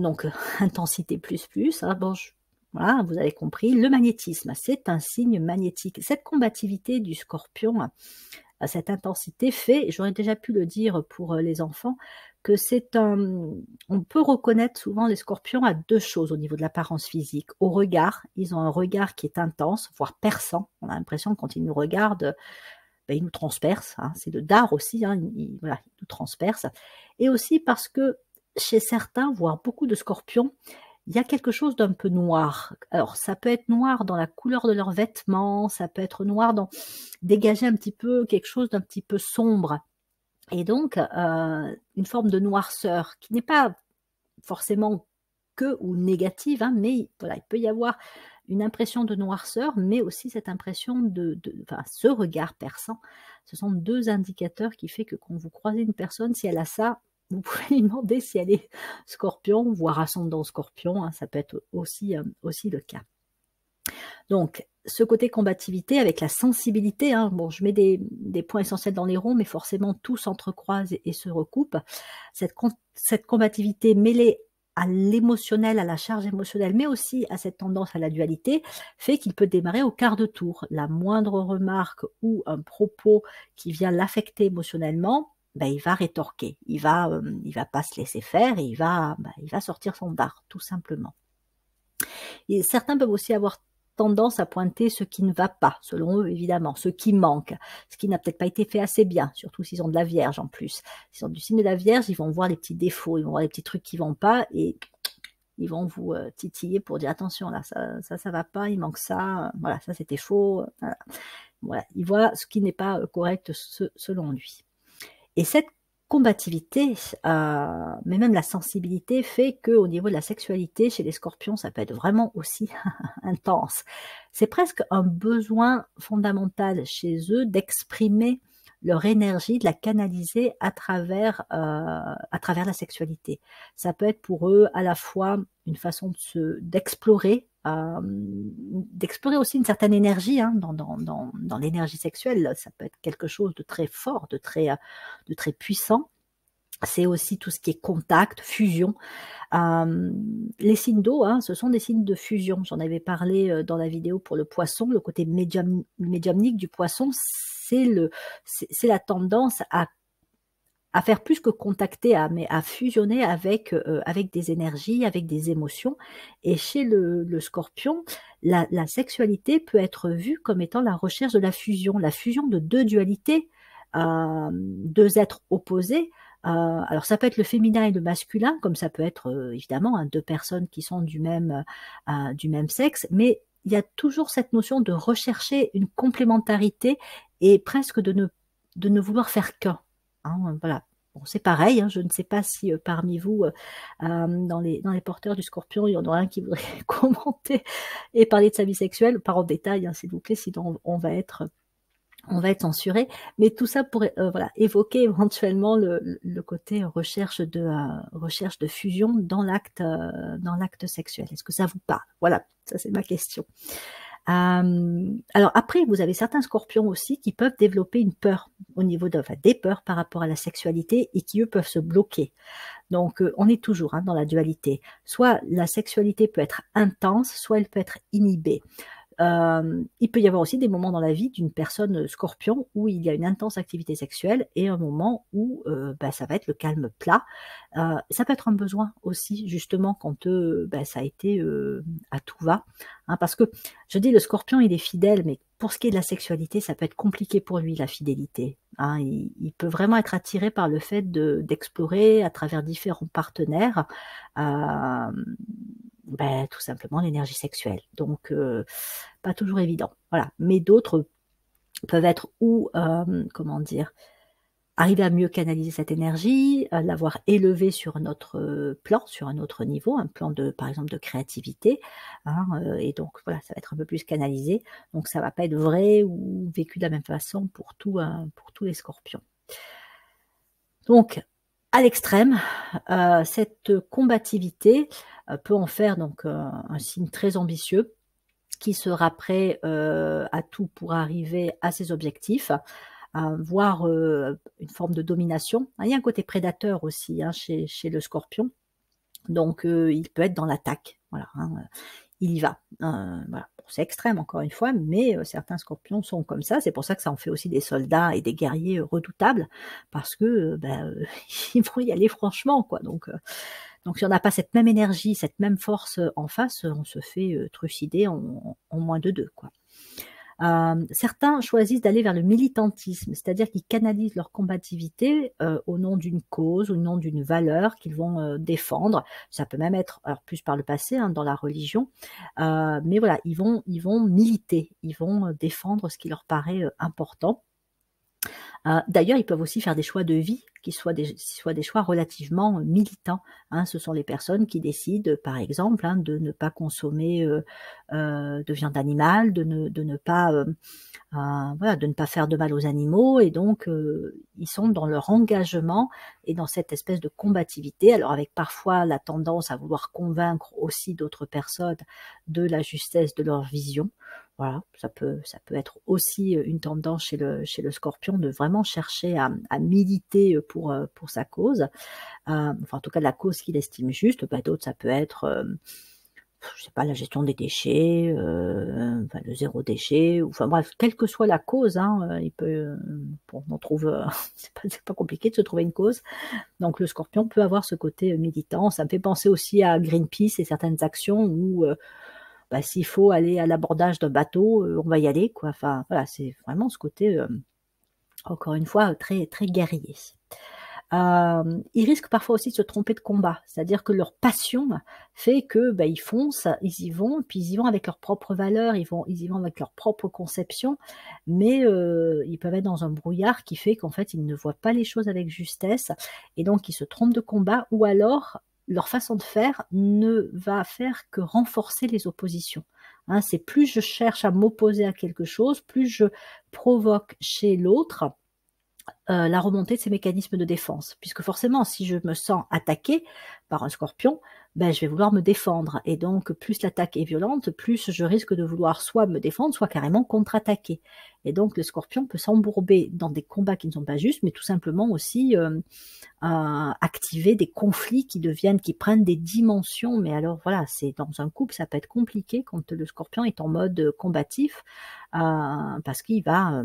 Donc intensité plus plus. Hein, bon, voilà, vous avez compris. Le magnétisme, c'est un signe magnétique. Cette combativité du Scorpion cette intensité fait, j'aurais déjà pu le dire pour euh, les enfants, que c'est un. On peut reconnaître souvent les scorpions à deux choses au niveau de l'apparence physique. Au regard, ils ont un regard qui est intense, voire perçant. On a l'impression quand ils nous regardent, ben, ils nous transpercent. Hein. C'est de dard aussi, hein. ils nous transpercent. Et aussi parce que chez certains, voire beaucoup de scorpions, il y a quelque chose d'un peu noir. Alors, ça peut être noir dans la couleur de leurs vêtements, ça peut être noir dans dégager un petit peu quelque chose d'un petit peu sombre. Et donc, euh, une forme de noirceur qui n'est pas forcément que ou négative, hein, mais voilà, il peut y avoir une impression de noirceur, mais aussi cette impression de, enfin, ce regard perçant. Ce sont deux indicateurs qui font que quand vous croisez une personne, si elle a ça, vous pouvez lui demander si elle est scorpion, voire ascendant scorpion, hein, ça peut être aussi, euh, aussi le cas. Donc, ce côté combativité avec la sensibilité, hein, bon, je mets des, points essentiels dans les ronds, mais forcément tout s'entrecroise et, se recoupe. Cette, cette combativité mêlée à l'émotionnel, à la charge émotionnelle, mais aussi à cette tendance à la dualité, fait qu'il peut démarrer au quart de tour. La moindre remarque ou un propos qui vient l'affecter émotionnellement, bah, il va rétorquer, il va, euh, il va pas se laisser faire et il va, bah, il va sortir son bar, tout simplement. Et certains peuvent aussi avoir tendance à pointer ce qui ne va pas, selon eux évidemment, ce qui manque, ce qui n'a peut-être pas été fait assez bien, surtout s'ils ont de la Vierge en plus. S'ils ont du signe de la Vierge, ils vont voir les petits défauts, ils vont voir les petits trucs qui vont pas et ils vont vous euh, titiller pour dire attention là, ça, ça, ça va pas, il manque ça, voilà, ça c'était faux. Voilà. voilà. il ce qui n'est pas euh, correct selon lui. Et cette combativité, euh, mais même la sensibilité fait que au niveau de la sexualité chez les scorpions, ça peut être vraiment aussi intense. C'est presque un besoin fondamental chez eux d'exprimer leur énergie, de la canaliser à travers, euh, à travers la sexualité. Ça peut être pour eux à la fois une façon de se, d'explorer euh, d'explorer aussi une certaine énergie hein, dans, dans, dans, dans l'énergie sexuelle. Ça peut être quelque chose de très fort, de très, euh, de très puissant. C'est aussi tout ce qui est contact, fusion. Euh, les signes d'eau, hein, ce sont des signes de fusion. J'en avais parlé dans la vidéo pour le poisson. Le côté médium, médiumnique du poisson, c'est la tendance à à faire plus que contacter, à, mais à fusionner avec, euh, avec des énergies, avec des émotions. Et chez le, scorpion, la, sexualité peut être vue comme étant la recherche de la fusion, la fusion de deux dualités, euh, deux êtres opposés. Euh, alors ça peut être le féminin et le masculin, comme ça peut être évidemment hein, deux personnes qui sont du même, du même sexe, mais il y a toujours cette notion de rechercher une complémentarité et presque de ne, de ne vouloir faire qu'un. Hein, voilà. c'est pareil, hein, je ne sais pas si euh, parmi vous, euh, euh, dans, les, dans les porteurs du scorpion, il y en aura un qui voudrait commenter et parler de sa vie sexuelle, pas en détail, hein, s'il vous plaît, sinon on, va être on va être censuré, mais tout ça pour voilà, évoquer éventuellement le, côté recherche de recherche de fusion dans l'acte dans l'acte sexuel. Est-ce que ça vous parle Voilà, ça c'est ma question. Euh, alors après, vous avez certains scorpions aussi qui peuvent développer une peur au niveau des peurs par rapport à la sexualité et qui eux peuvent se bloquer. Donc euh, on est toujours hein, dans la dualité. Soit la sexualité peut être intense, soit elle peut être inhibée. Euh, il peut y avoir aussi des moments dans la vie d'une personne euh, scorpion où il y a une intense activité sexuelle et un moment où euh, bah, ça va être le calme plat. Euh, ça peut être un besoin aussi, justement, quand euh, bah, ça a été à tout va. Hein, parce que je dis le scorpion, il est fidèle, mais pour ce qui est de la sexualité, ça peut être compliqué pour lui, la fidélité. Hein, il, peut vraiment être attiré par le fait d'explorer à travers différents partenaires ben, Tout simplement l'énergie sexuelle. Donc, euh, pas toujours évident. Voilà. Mais d'autres peuvent être ou, euh, comment dire, arriver à mieux canaliser cette énergie, euh, l'avoir élevée sur un autre plan, sur un autre niveau, un plan de, par exemple, de créativité, hein, et donc voilà, ça va être un peu plus canalisé, donc ça ne va pas être vrai ou vécu de la même façon pour tout, pour tous les scorpions. Donc, à l'extrême. Euh, cette combativité euh, peut en faire donc euh, un, signe très ambitieux qui sera prêt à tout pour arriver à ses objectifs, voire une forme de domination. Ah, il y a un côté prédateur aussi hein, chez, le scorpion, donc il peut être dans l'attaque. Voilà, hein, il y va. Hein, voilà c'est extrême encore une fois, mais euh, certains scorpions sont comme ça. C'est pour ça que ça en fait aussi des soldats et des guerriers euh, redoutables, parce que euh, ben, ils vont y aller franchement, quoi. Donc, donc si on n'a pas cette même énergie, cette même force en face, on se fait trucider en, en moins de deux, quoi. Euh, certains choisissent d'aller vers le militantisme, c'est-à-dire qu'ils canalisent leur combativité euh, au nom d'une cause, au nom d'une valeur qu'ils vont euh, défendre. Ça peut même être, plus par le passé, hein, dans la religion, mais voilà, ils vont, ils vont militer, ils vont défendre ce qui leur paraît important. Euh, d'ailleurs, ils peuvent aussi faire des choix de vie qui soient des, choix relativement militants. Hein. Ce sont les personnes qui décident, par exemple, hein, de ne pas consommer euh, euh, de viande animale, de ne, pas de ne pas faire de mal aux animaux, et donc ils sont dans leur engagement et dans cette espèce de combativité. Alors avec parfois la tendance à vouloir convaincre aussi d'autres personnes de la justesse de leur vision. Voilà, ça peut, ça peut être aussi euh, une tendance chez le, chez le scorpion de vraiment chercher à, à militer euh, pour, euh, pour sa cause, enfin en tout cas la cause qu'il estime juste. pas bah, D'autres, ça peut être, je sais pas, la gestion des déchets, euh, enfin, le zéro déchet, ou, enfin bref, quelle que soit la cause, hein, il peut, on en trouve, c'est pas, pas compliqué de se trouver une cause. Donc le scorpion peut avoir ce côté militant. Ça me fait penser aussi à Greenpeace et certaines actions où bah, s'il faut aller à l'abordage d'un bateau, euh, on va y aller, quoi. Enfin, voilà, c'est vraiment ce côté, euh, encore une fois, très, très guerrier. Euh, ils risquent parfois aussi de se tromper de combat, c'est-à-dire que leur passion fait que bah, ils foncent, ils y vont, puis ils y vont avec leurs propres valeurs, ils vont, ils y vont avec leurs propres conceptions, mais ils peuvent être dans un brouillard qui fait qu'en fait ils ne voient pas les choses avec justesse et donc ils se trompent de combat ou alors leur façon de faire ne va faire que renforcer les oppositions. Hein, c'est plus je cherche à m'opposer à quelque chose, plus je provoque chez l'autre euh, la remontée de ces mécanismes de défense. Puisque forcément, si je me sens attaqué par un scorpion, ben, je vais vouloir me défendre. Et donc, plus l'attaque est violente, plus je risque de vouloir soit me défendre, soit carrément contre-attaquer. Et donc le scorpion peut s'embourber dans des combats qui ne sont pas justes, mais tout simplement aussi euh, euh, activer des conflits qui deviennent, qui prennent des dimensions. Mais alors voilà, c'est dans un couple, ça peut être compliqué quand le scorpion est en mode combatif, euh, parce qu'il va,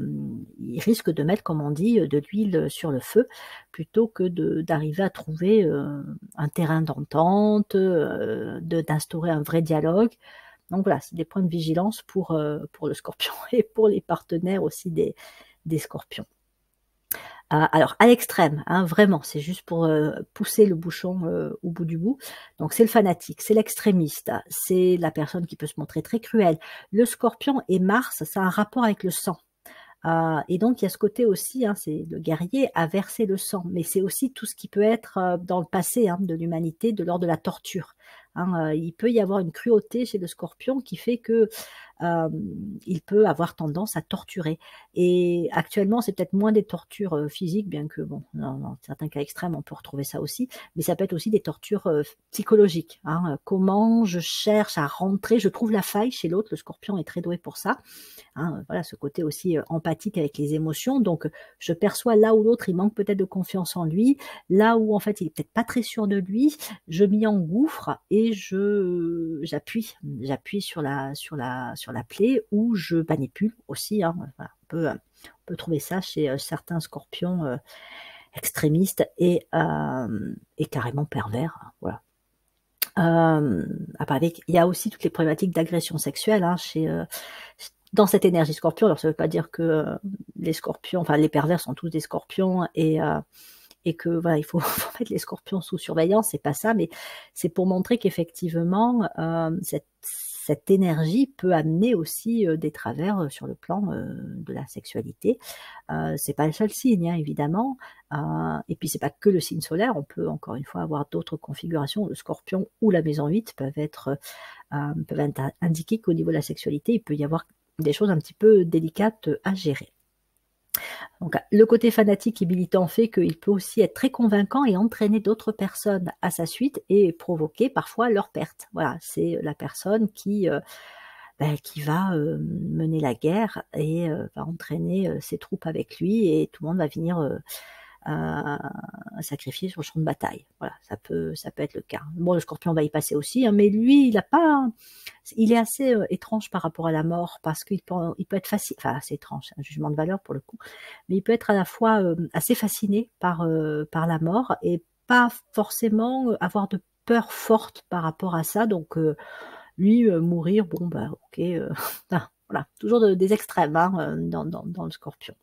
il risque de mettre, comme on dit, de l'huile sur le feu, plutôt que d'arriver à trouver un terrain d'entente, d'instaurer un vrai dialogue. Donc voilà, c'est des points de vigilance pour, euh, pour le scorpion et pour les partenaires aussi des, des scorpions. Euh, alors à l'extrême, hein, vraiment, c'est juste pour euh, pousser le bouchon au bout du bout. Donc c'est le fanatique, c'est l'extrémiste, c'est la personne qui peut se montrer très cruelle. Le scorpion et Mars, ça a un rapport avec le sang. et donc, il y a ce côté aussi, hein, c'est le guerrier à verser le sang, mais c'est aussi tout ce qui peut être dans le passé hein, de l'humanité, de l'ordre de la torture. Hein, euh, il peut y avoir une cruauté chez le scorpion qui fait que il peut avoir tendance à torturer. Et actuellement, c'est peut-être moins des tortures physiques, bien que, bon, dans, certains cas extrêmes, on peut retrouver ça aussi, mais ça peut être aussi des tortures psychologiques. Hein, comment je cherche à rentrer, je trouve la faille chez l'autre, le scorpion est très doué pour ça. Hein, euh, voilà, ce côté aussi empathique avec les émotions. Donc, je perçois là où l'autre, il manque peut-être de confiance en lui, là où, en fait, il est peut-être pas très sûr de lui, je m'y engouffre et je euh, j'appuie, j'appuie sur la sur la sur la plaie ou je manipule aussi. Hein, euh, on, peut, trouver ça chez euh, certains scorpions extrémistes et carrément pervers. Hein, voilà. Ah, bah, avec, il y a aussi toutes les problématiques d'agression sexuelle hein, chez, dans cette énergie scorpion. Alors ça ne veut pas dire que les scorpions, enfin les pervers sont tous des scorpions et et que voilà, il faut, mettre les scorpions sous surveillance, c'est pas ça, mais c'est pour montrer qu'effectivement, euh, cette, énergie peut amener aussi euh, des travers euh, sur le plan de la sexualité. c'est pas le seul signe, hein, évidemment, et puis c'est pas que le signe solaire, on peut encore une fois avoir d'autres configurations, le scorpion ou la maison 8 peuvent être, peuvent indiquer qu'au niveau de la sexualité, il peut y avoir des choses un petit peu délicates à gérer. Donc, le côté fanatique et militant fait qu'il peut aussi être très convaincant et entraîner d'autres personnes à sa suite et provoquer parfois leur perte. Voilà, c'est la personne qui, euh, ben, qui va euh, mener la guerre et euh, va entraîner ses troupes avec lui et tout le monde va venir sacrifié sur le champ de bataille. Voilà, ça peut, ça peut être le cas. Bon, le scorpion va y passer aussi, hein, mais lui, il a pas, il est assez euh, étrange par rapport à la mort parce qu'il peut, il peut être facile, enfin, assez étrange, un jugement de valeur pour le coup, mais il peut être à la fois euh, assez fasciné par, euh, par la mort et pas forcément avoir de peur forte par rapport à ça. Donc, lui, mourir, bon, bah, ok, voilà, toujours des extrêmes hein, dans le scorpion.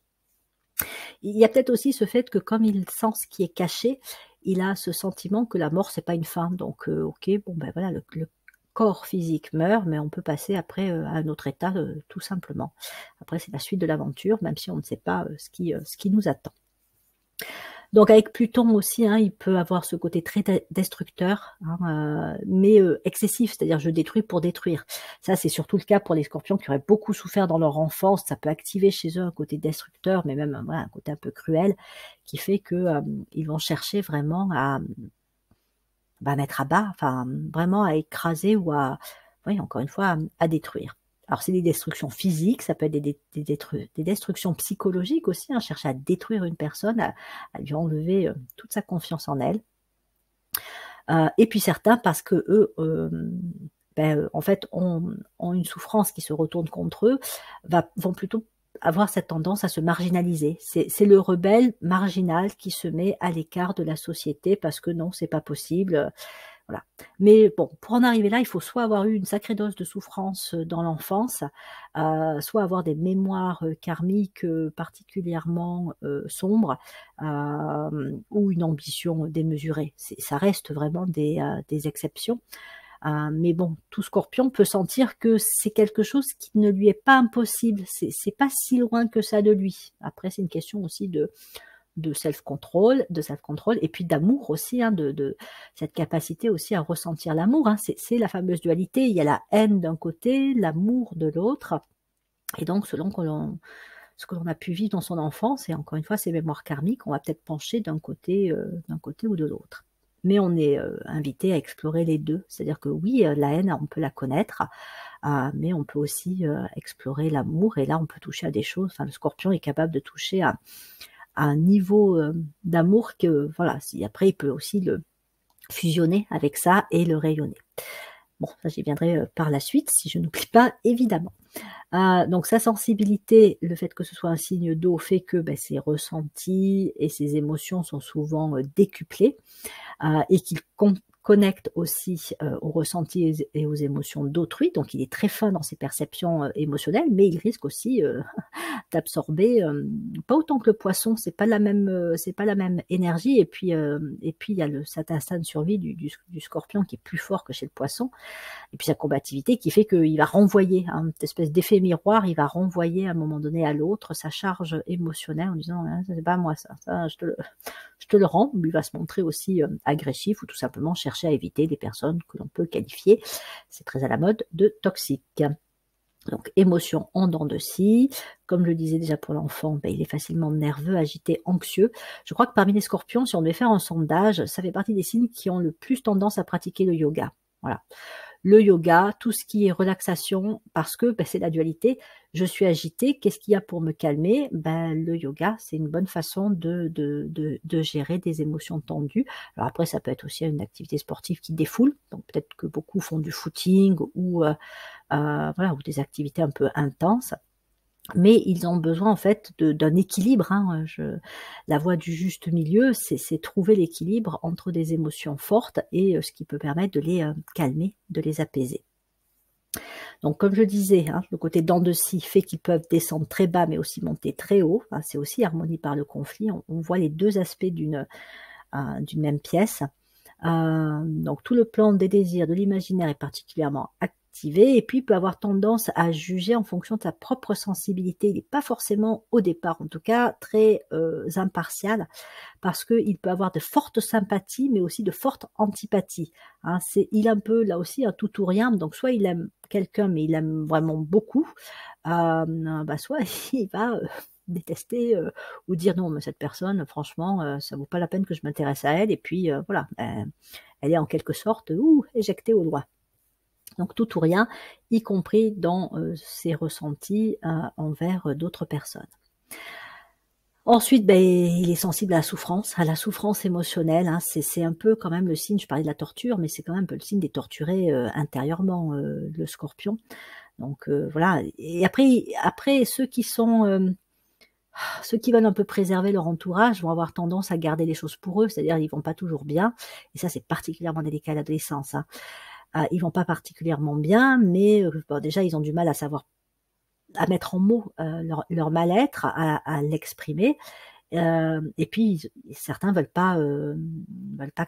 Il y a peut-être aussi ce fait que comme il sent ce qui est caché, il a ce sentiment que la mort n'est pas une fin. Donc euh, ok, bon ben voilà, le, corps physique meurt, mais on peut passer après euh, à un autre état euh, tout simplement. Après c'est la suite de l'aventure, même si on ne sait pas ce qui, ce qui nous attend. Donc avec Pluton aussi, hein, il peut avoir ce côté très destructeur, hein, euh, mais euh, excessif, c'est-à-dire je détruis pour détruire. Ça, c'est surtout le cas pour les scorpions qui auraient beaucoup souffert dans leur enfance. Ça peut activer chez eux un côté destructeur, mais même un côté un peu cruel, qui fait que euh, ils vont chercher vraiment à bah, mettre à bas, enfin vraiment à écraser ou à, encore une fois, à détruire. Alors c'est des destructions physiques, ça peut être des, destructions psychologiques aussi, hein, cherche à détruire une personne, à, lui enlever euh, toute sa confiance en elle. Euh, et puis certains parce que eux, euh, ben, en fait, ont, une souffrance qui se retourne contre eux, vont plutôt avoir cette tendance à se marginaliser. C'est le rebelle marginal qui se met à l'écart de la société parce que non, c'est pas possible mais bon, pour en arriver là, il faut soit avoir eu une sacrée dose de souffrance euh, dans l'enfance, euh, soit avoir des mémoires euh, karmiques particulièrement sombres ou une ambition démesurée. Ça reste vraiment des, des exceptions. mais bon, tout scorpion peut sentir que c'est quelque chose qui ne lui est pas impossible. C'est pas si loin que ça de lui. Après, c'est une question aussi de, de self-control, de self-control, et puis d'amour aussi, hein, de, cette capacité aussi à ressentir l'amour. Hein. C'est la fameuse dualité. Il y a la haine d'un côté, l'amour de l'autre, et donc selon que ce que l'on a pu vivre dans son enfance, et encore une fois, ces mémoires karmiques, on va peut-être pencher d'un côté, euh, d'un côté ou de l'autre. Mais on est euh, invité à explorer les deux. C'est-à-dire que oui, euh, la haine, on peut la connaître, mais on peut aussi explorer l'amour. Et là, on peut toucher à des choses. Enfin, le scorpion est capable de toucher à, un niveau euh, d'amour que voilà, si après il peut aussi le fusionner avec ça et le rayonner. Bon, ça j'y viendrai euh, par la suite si je n'oublie pas évidemment. Euh, donc sa sensibilité, le fait que ce soit un signe d'eau fait que ben, ses ressentis et ses émotions sont souvent décuplés et qu'il compte connecte aussi euh, aux ressentis et aux émotions d'autrui. Donc il est très fin dans ses perceptions euh, émotionnelles, mais il risque aussi euh, d'absorber pas autant que le poisson. C'est pas la même, c'est pas la même énergie. Et puis et puis il y a le cet instinct de survie du, scorpion qui est plus fort que chez le poisson. Et puis sa combativité qui fait qu'il va renvoyer une hein, espèce d'effet miroir. Il va renvoyer à un moment donné à l'autre sa charge émotionnelle en disant hein, c'est pas moi ça, je te le, je te le rends. Il va se montrer aussi agressif ou tout simplement chercher à éviter des personnes que l'on peut qualifier, c'est très à la mode, de toxiques. Donc émotion en dents de scie. Comme je le disais déjà pour l'enfant, ben, il est facilement nerveux, agité, anxieux. Je crois que parmi les scorpions, si on devait faire un sondage, ça fait partie des signes qui ont le plus tendance à pratiquer le yoga. Voilà le yoga, tout ce qui est relaxation, parce que ben, c'est la dualité. Je suis agitée, qu'est-ce qu'il y a pour me calmer ben, Le yoga, c'est une bonne façon de, de, de, gérer des émotions tendues. Alors après, ça peut être aussi une activité sportive qui défoule. Donc peut-être que beaucoup font du footing ou, euh, euh, voilà, ou des activités un peu intenses mais ils ont besoin en fait d'un équilibre. Hein, euh, la voie du juste milieu, c'est trouver l'équilibre entre des émotions fortes et euh, ce qui peut permettre de les euh, calmer, de les apaiser. Donc, comme je disais, hein, le côté dents fait qu'ils peuvent descendre très bas, mais aussi monter très haut. c'est aussi harmonie par le conflit. On, voit les deux aspects d'une d'une même pièce. donc, tout le plan des désirs, de l'imaginaire est particulièrement actif et puis peut avoir tendance à juger en fonction de sa propre sensibilité. Il n'est pas forcément au départ, en tout cas, très euh, impartial parce qu'il peut avoir de fortes sympathies mais aussi de fortes antipathies. Hein. c'est, il est un peu là aussi un tout ou rien, donc soit il aime quelqu'un mais il aime vraiment beaucoup, euh, bah, soit il va... Euh, détester ou dire non, mais cette personne, franchement, ça vaut pas la peine que je m'intéresse à elle. Et puis voilà, ben, elle est en quelque sorte ou éjectée au droit donc tout ou rien, y compris dans euh, ses ressentis euh, envers euh, d'autres personnes. Ensuite, ben, il est sensible à la souffrance, à la souffrance émotionnelle. Hein. c'est un peu quand même le signe, je parlais de la torture, mais c'est quand même un peu le signe des torturés intérieurement, le scorpion. Donc voilà. Et après, après, ceux qui sont ceux qui veulent un peu préserver leur entourage vont avoir tendance à garder les choses pour eux, c'est-à-dire ils vont pas toujours bien. Et ça, c'est particulièrement délicat à l'adolescence. Hein. Euh, ils vont pas particulièrement bien, mais euh, déjà ils ont du mal à savoir, à mettre en mots euh, leur, mal-être, à, l'exprimer. Euh, et puis certains veulent pas, veulent pas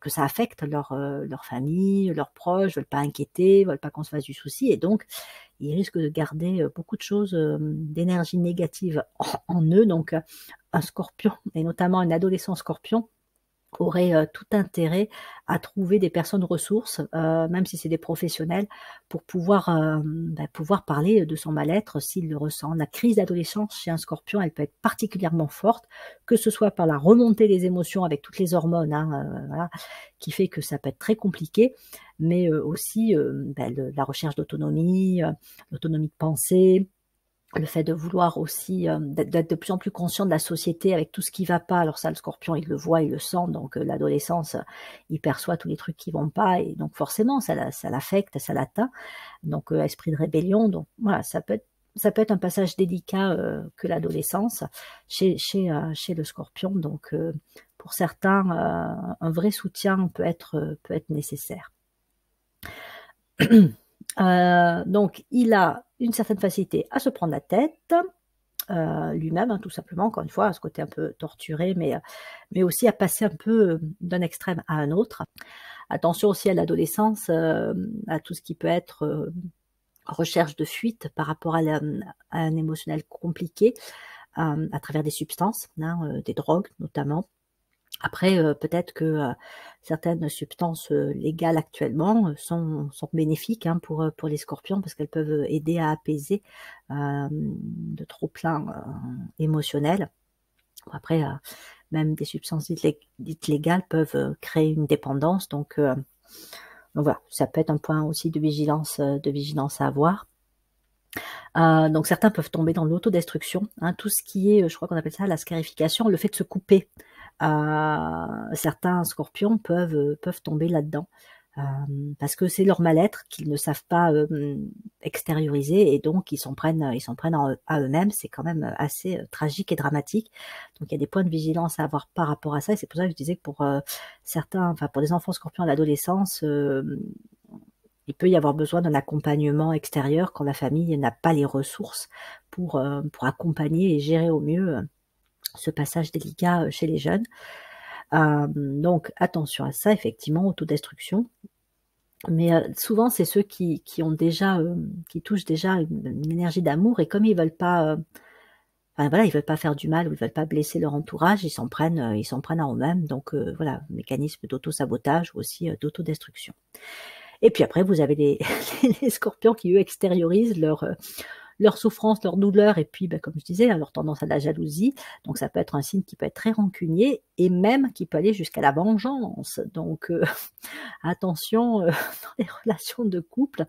que ça affecte leur, leur famille, leurs proches, veulent pas inquiéter, veulent pas qu'on se fasse du souci, et donc ils risquent de garder beaucoup de choses d'énergie négative en, en, eux. Donc un scorpion, et notamment un adolescent scorpion, aurait tout intérêt à trouver des personnes ressources, même si c'est des professionnels, pour pouvoir, bah, pouvoir parler de son mal-être s'il le ressent. La crise d'adolescence chez un scorpion, elle peut être particulièrement forte, que ce soit par la remontée des émotions avec toutes les hormones, hein, qui fait que ça peut être très compliqué, mais aussi bah, la recherche d'autonomie, l'autonomie de pensée, le fait de vouloir aussi euh, d'être de plus en plus conscient de la société avec tout ce qui va pas. Alors ça, le scorpion, il le voit, il le sent. Donc euh, l'adolescence, euh, il perçoit tous les trucs qui vont pas et donc forcément, ça, ça l'affecte, ça l'atteint. Donc esprit de rébellion. Donc voilà, ça peut être ça peut être un passage délicat que l'adolescence chez chez chez le scorpion. Donc pour certains, un vrai soutien peut être peut être nécessaire. Euh, donc, il a une certaine facilité à se prendre la tête, euh, lui-même, hein, tout simplement, encore une fois, à ce côté un peu torturé, mais, mais aussi à passer un peu d'un extrême à un autre. Attention aussi à l'adolescence, euh, à tout ce qui peut être recherche de fuite par rapport à, un émotionnel compliqué à travers des substances, hein, des drogues notamment, après, euh, peut-être que euh, certaines substances euh, légales actuellement sont, bénéfiques hein, pour, pour les scorpions parce qu'elles peuvent aider à apaiser de trop plein émotionnel. Après, même des substances dites, légales peuvent créer une dépendance. Donc, donc, voilà, ça peut être un point aussi de vigilance, de vigilance à avoir. Euh, donc certains peuvent tomber dans l'autodestruction, hein. tout ce qui est, euh, je crois qu'on appelle ça la scarification, le fait de se couper. Euh, certains scorpions peuvent, peuvent tomber là-dedans. parce que c'est leur mal-être qu'ils ne savent pas extérioriser et donc ils s'en prennent, ils s'en prennent à eux-mêmes. C'est quand même assez tragique et dramatique. Donc il y a des points de vigilance à avoir par rapport à ça. Et c'est pour ça que je disais que pour certains, enfin pour des enfants scorpions à l'adolescence, il peut y avoir besoin d'un accompagnement extérieur quand la famille n'a pas les ressources pour, euh, pour accompagner et gérer au mieux euh, ce passage délicat euh, chez les jeunes. donc attention à ça, effectivement, autodestruction. Mais souvent, c'est ceux qui, qui, ont déjà, qui touchent déjà une, énergie d'amour et comme ils veulent pas, enfin, voilà, ils veulent pas faire du mal ou ils veulent pas blesser leur entourage, ils s'en prennent, ils s'en prennent à eux-mêmes. Donc voilà, mécanisme d'auto-sabotage ou aussi d'autodestruction. Et puis après, vous avez les, scorpions qui, eux, extériorisent leur, euh, leur souffrance, leur douleur, et puis, bah, comme je disais, hein, leur tendance à la jalousie. Donc ça peut être un signe qui peut être très rancunier et même qui peut aller jusqu'à la vengeance. Donc euh, attention euh, dans les relations de couple,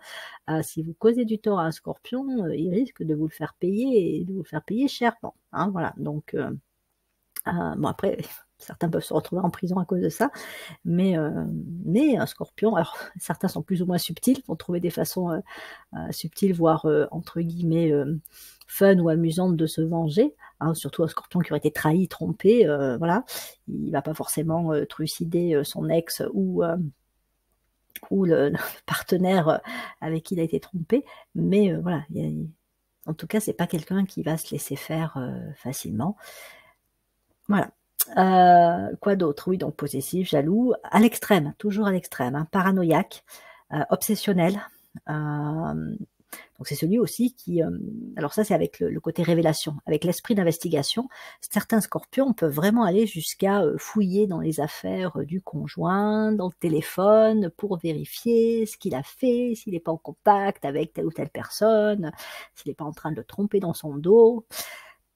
si vous causez du tort à un scorpion, il risque de vous le faire payer et de vous le faire payer cher. Bon, hein, voilà. Donc bon, après, certains peuvent se retrouver en prison à cause de ça, mais, euh, mais un scorpion, alors certains sont plus ou moins subtils, vont trouver des façons euh, euh, subtiles, voire entre guillemets fun ou amusantes de se venger, hein, surtout un scorpion qui aurait été trahi, trompé, voilà, il va pas forcément trucider son ex ou ou le, partenaire avec qui il a été trompé, mais voilà, en tout cas, c'est pas quelqu'un qui va se laisser faire facilement. Voilà. Euh, quoi d'autre Oui, donc possessif, jaloux, à l'extrême, toujours à l'extrême, hein, paranoïaque, euh, obsessionnel. Euh, donc c'est celui aussi qui, alors ça c'est avec le, côté révélation, avec l'esprit d'investigation. Certains scorpions peuvent vraiment aller jusqu'à fouiller dans les affaires du conjoint, dans le téléphone, pour vérifier ce qu'il a fait, s'il n'est pas en contact avec telle ou telle personne, s'il n'est pas en train de le tromper dans son dos.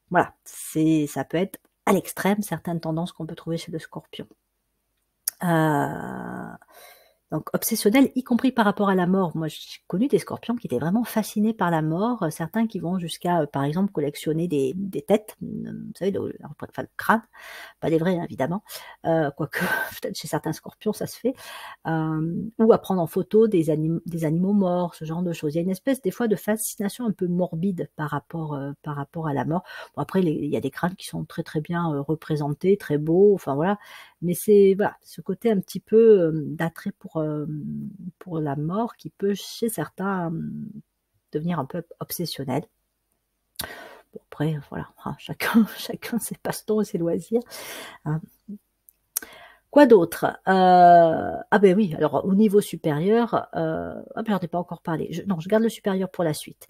Voilà, c'est ça peut être à l'extrême certaines tendances qu'on peut trouver chez le scorpion. Euh, donc obsessionnel, y compris par rapport à la mort. Moi, j'ai connu des scorpions qui étaient vraiment fascinés par la mort, euh, certains qui vont jusqu'à, euh, par exemple, collectionner des, têtes, mm, euh, vous savez, de, enfin, le crâne, pas des vrais, hein, évidemment, quoique peut-être chez certains scorpions, ça se fait, ou à prendre en photo des, animaux morts, ce genre de choses. Il y a une espèce, des fois, de fascination un peu morbide par rapport, par rapport à la mort. Bon, après, il y a des crânes qui sont très, très bien représentés, très beaux, enfin voilà, mais c'est voilà, ce côté un petit peu d'attrait pour euh, pour, la mort qui peut chez certains hum, devenir un peu obsessionnel. après, voilà, ah, chacun, chacun ses passe et ses loisirs. Hein. Quoi d'autre euh, Ah ben oui, alors au niveau supérieur, euh, ah ben, j'en ai pas encore parlé. non, je garde le supérieur pour la suite.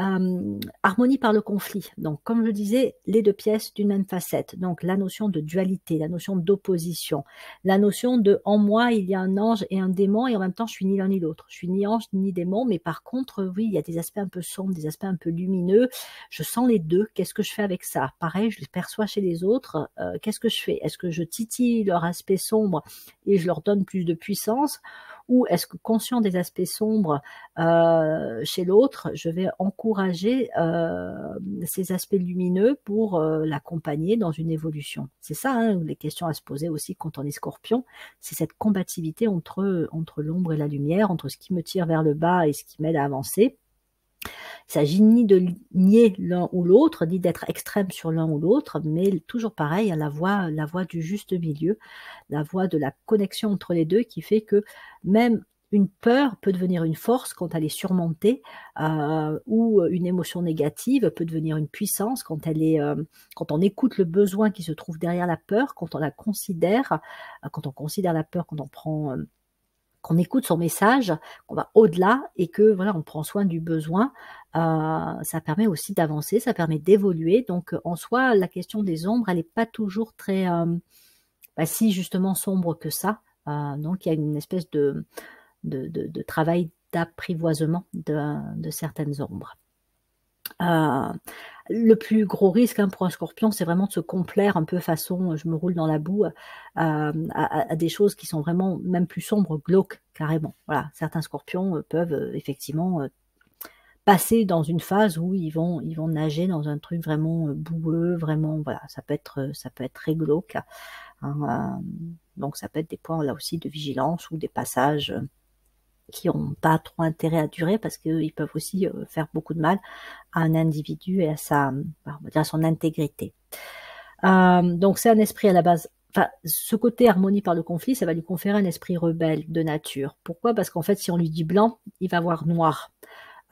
Euh, harmonie par le conflit. Donc comme je disais, les deux pièces d'une même facette. Donc la notion de dualité, la notion d'opposition, la notion de en moi il y a un ange et un démon et en même temps je suis ni l'un ni l'autre. Je suis ni ange ni démon, mais par contre oui, il y a des aspects un peu sombres, des aspects un peu lumineux. Je sens les deux. Qu'est-ce que je fais avec ça Pareil, je les perçois chez les autres. Euh, qu'est-ce que je fais Est-ce que je titille leur aspect sombres et je leur donne plus de puissance ou est-ce que conscient des aspects sombres euh, chez l'autre, je vais encourager euh, ces aspects lumineux pour euh, l'accompagner dans une évolution C'est ça hein, les questions à se poser aussi quand on est scorpion, c'est cette combativité entre, entre l'ombre et la lumière, entre ce qui me tire vers le bas et ce qui m'aide à avancer il s'agit ni de nier l'un ou l'autre, ni d'être extrême sur l'un ou l'autre, mais toujours pareil, hein, la voie, la voix du juste milieu, la voie de la connexion entre les deux qui fait que même une peur peut devenir une force quand elle est surmontée, euh, ou une émotion négative peut devenir une puissance quand elle est, euh, quand on écoute le besoin qui se trouve derrière la peur, quand on la considère, euh, quand on considère la peur, quand on prend qu'on écoute son message, qu'on va au-delà et que voilà, on prend soin du besoin. Euh, ça permet aussi d'avancer, ça permet d'évoluer. Donc euh, en soi, la question des ombres, elle n'est pas toujours très euh, bah, si justement sombre que ça. donc il y a une espèce de, de travail d'apprivoisement de certaines ombres. Euh, le plus gros risque hein, pour un scorpion, c'est vraiment de se complaire un peu façon euh, je me roule dans la boue euh, à, des choses qui sont vraiment même plus sombres, glauques carrément. Voilà, certains scorpions peuvent effectivement passer dans une phase où ils vont ils vont nager dans un truc vraiment boueux, vraiment voilà, ça peut être ça peut être très glauque. Hein, donc ça peut être des points là aussi de vigilance ou des passages qui n'ont pas trop intérêt à durer parce qu'ils peuvent aussi euh, faire beaucoup de mal à un individu et à sa, bah, à son intégrité. Euh, donc c'est un esprit à la base. ce côté harmonie par le conflit, ça va lui conférer un esprit rebelle de nature. Pourquoi Parce qu'en fait, si on lui dit blanc, il va voir noir.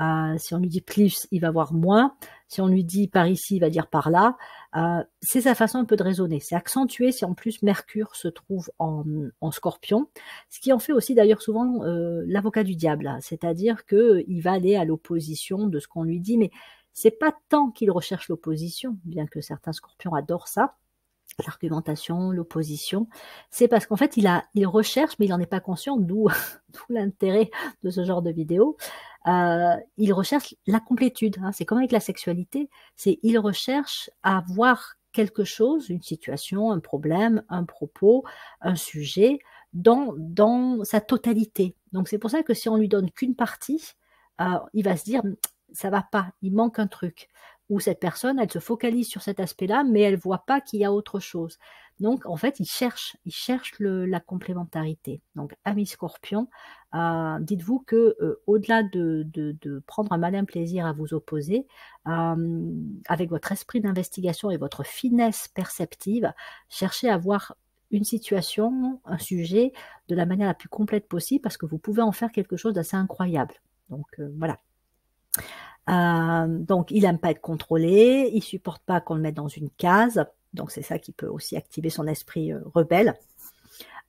Euh, si on lui dit plus, il va voir moins. Si on lui dit par ici, il va dire par là. Euh, c'est sa façon un peu de raisonner. C'est accentué si en plus Mercure se trouve en, scorpion, ce qui en fait aussi d'ailleurs souvent euh, l'avocat du diable, hein. c'est-à-dire qu'il va aller à l'opposition de ce qu'on lui dit, mais c'est pas tant qu'il recherche l'opposition, bien que certains scorpions adorent ça, l'argumentation, l'opposition, c'est parce qu'en fait, il, a, il recherche, mais il n'en est pas conscient, d'où l'intérêt de ce genre de vidéo. Euh, il recherche la complétude. Hein. C'est comme avec la sexualité, c'est il recherche à voir quelque chose, une situation, un problème, un propos, un sujet, dans, dans sa totalité. Donc c'est pour ça que si on lui donne qu'une partie, euh, il va se dire ça va pas, il manque un truc. Ou cette personne, elle se focalise sur cet aspect-là, mais elle voit pas qu'il y a autre chose. Donc, en fait, il cherche ils cherche la complémentarité. Donc, ami scorpion, euh, dites-vous que euh, au-delà de, prendre un malin plaisir à vous opposer, euh, avec votre esprit d'investigation et votre finesse perceptive, cherchez à voir une situation, un sujet, de la manière la plus complète possible, parce que vous pouvez en faire quelque chose d'assez incroyable. Donc, voilà. donc, il n'aime pas être contrôlé, il supporte pas qu'on le mette dans une case. Donc c'est ça qui peut aussi activer son esprit euh, rebelle.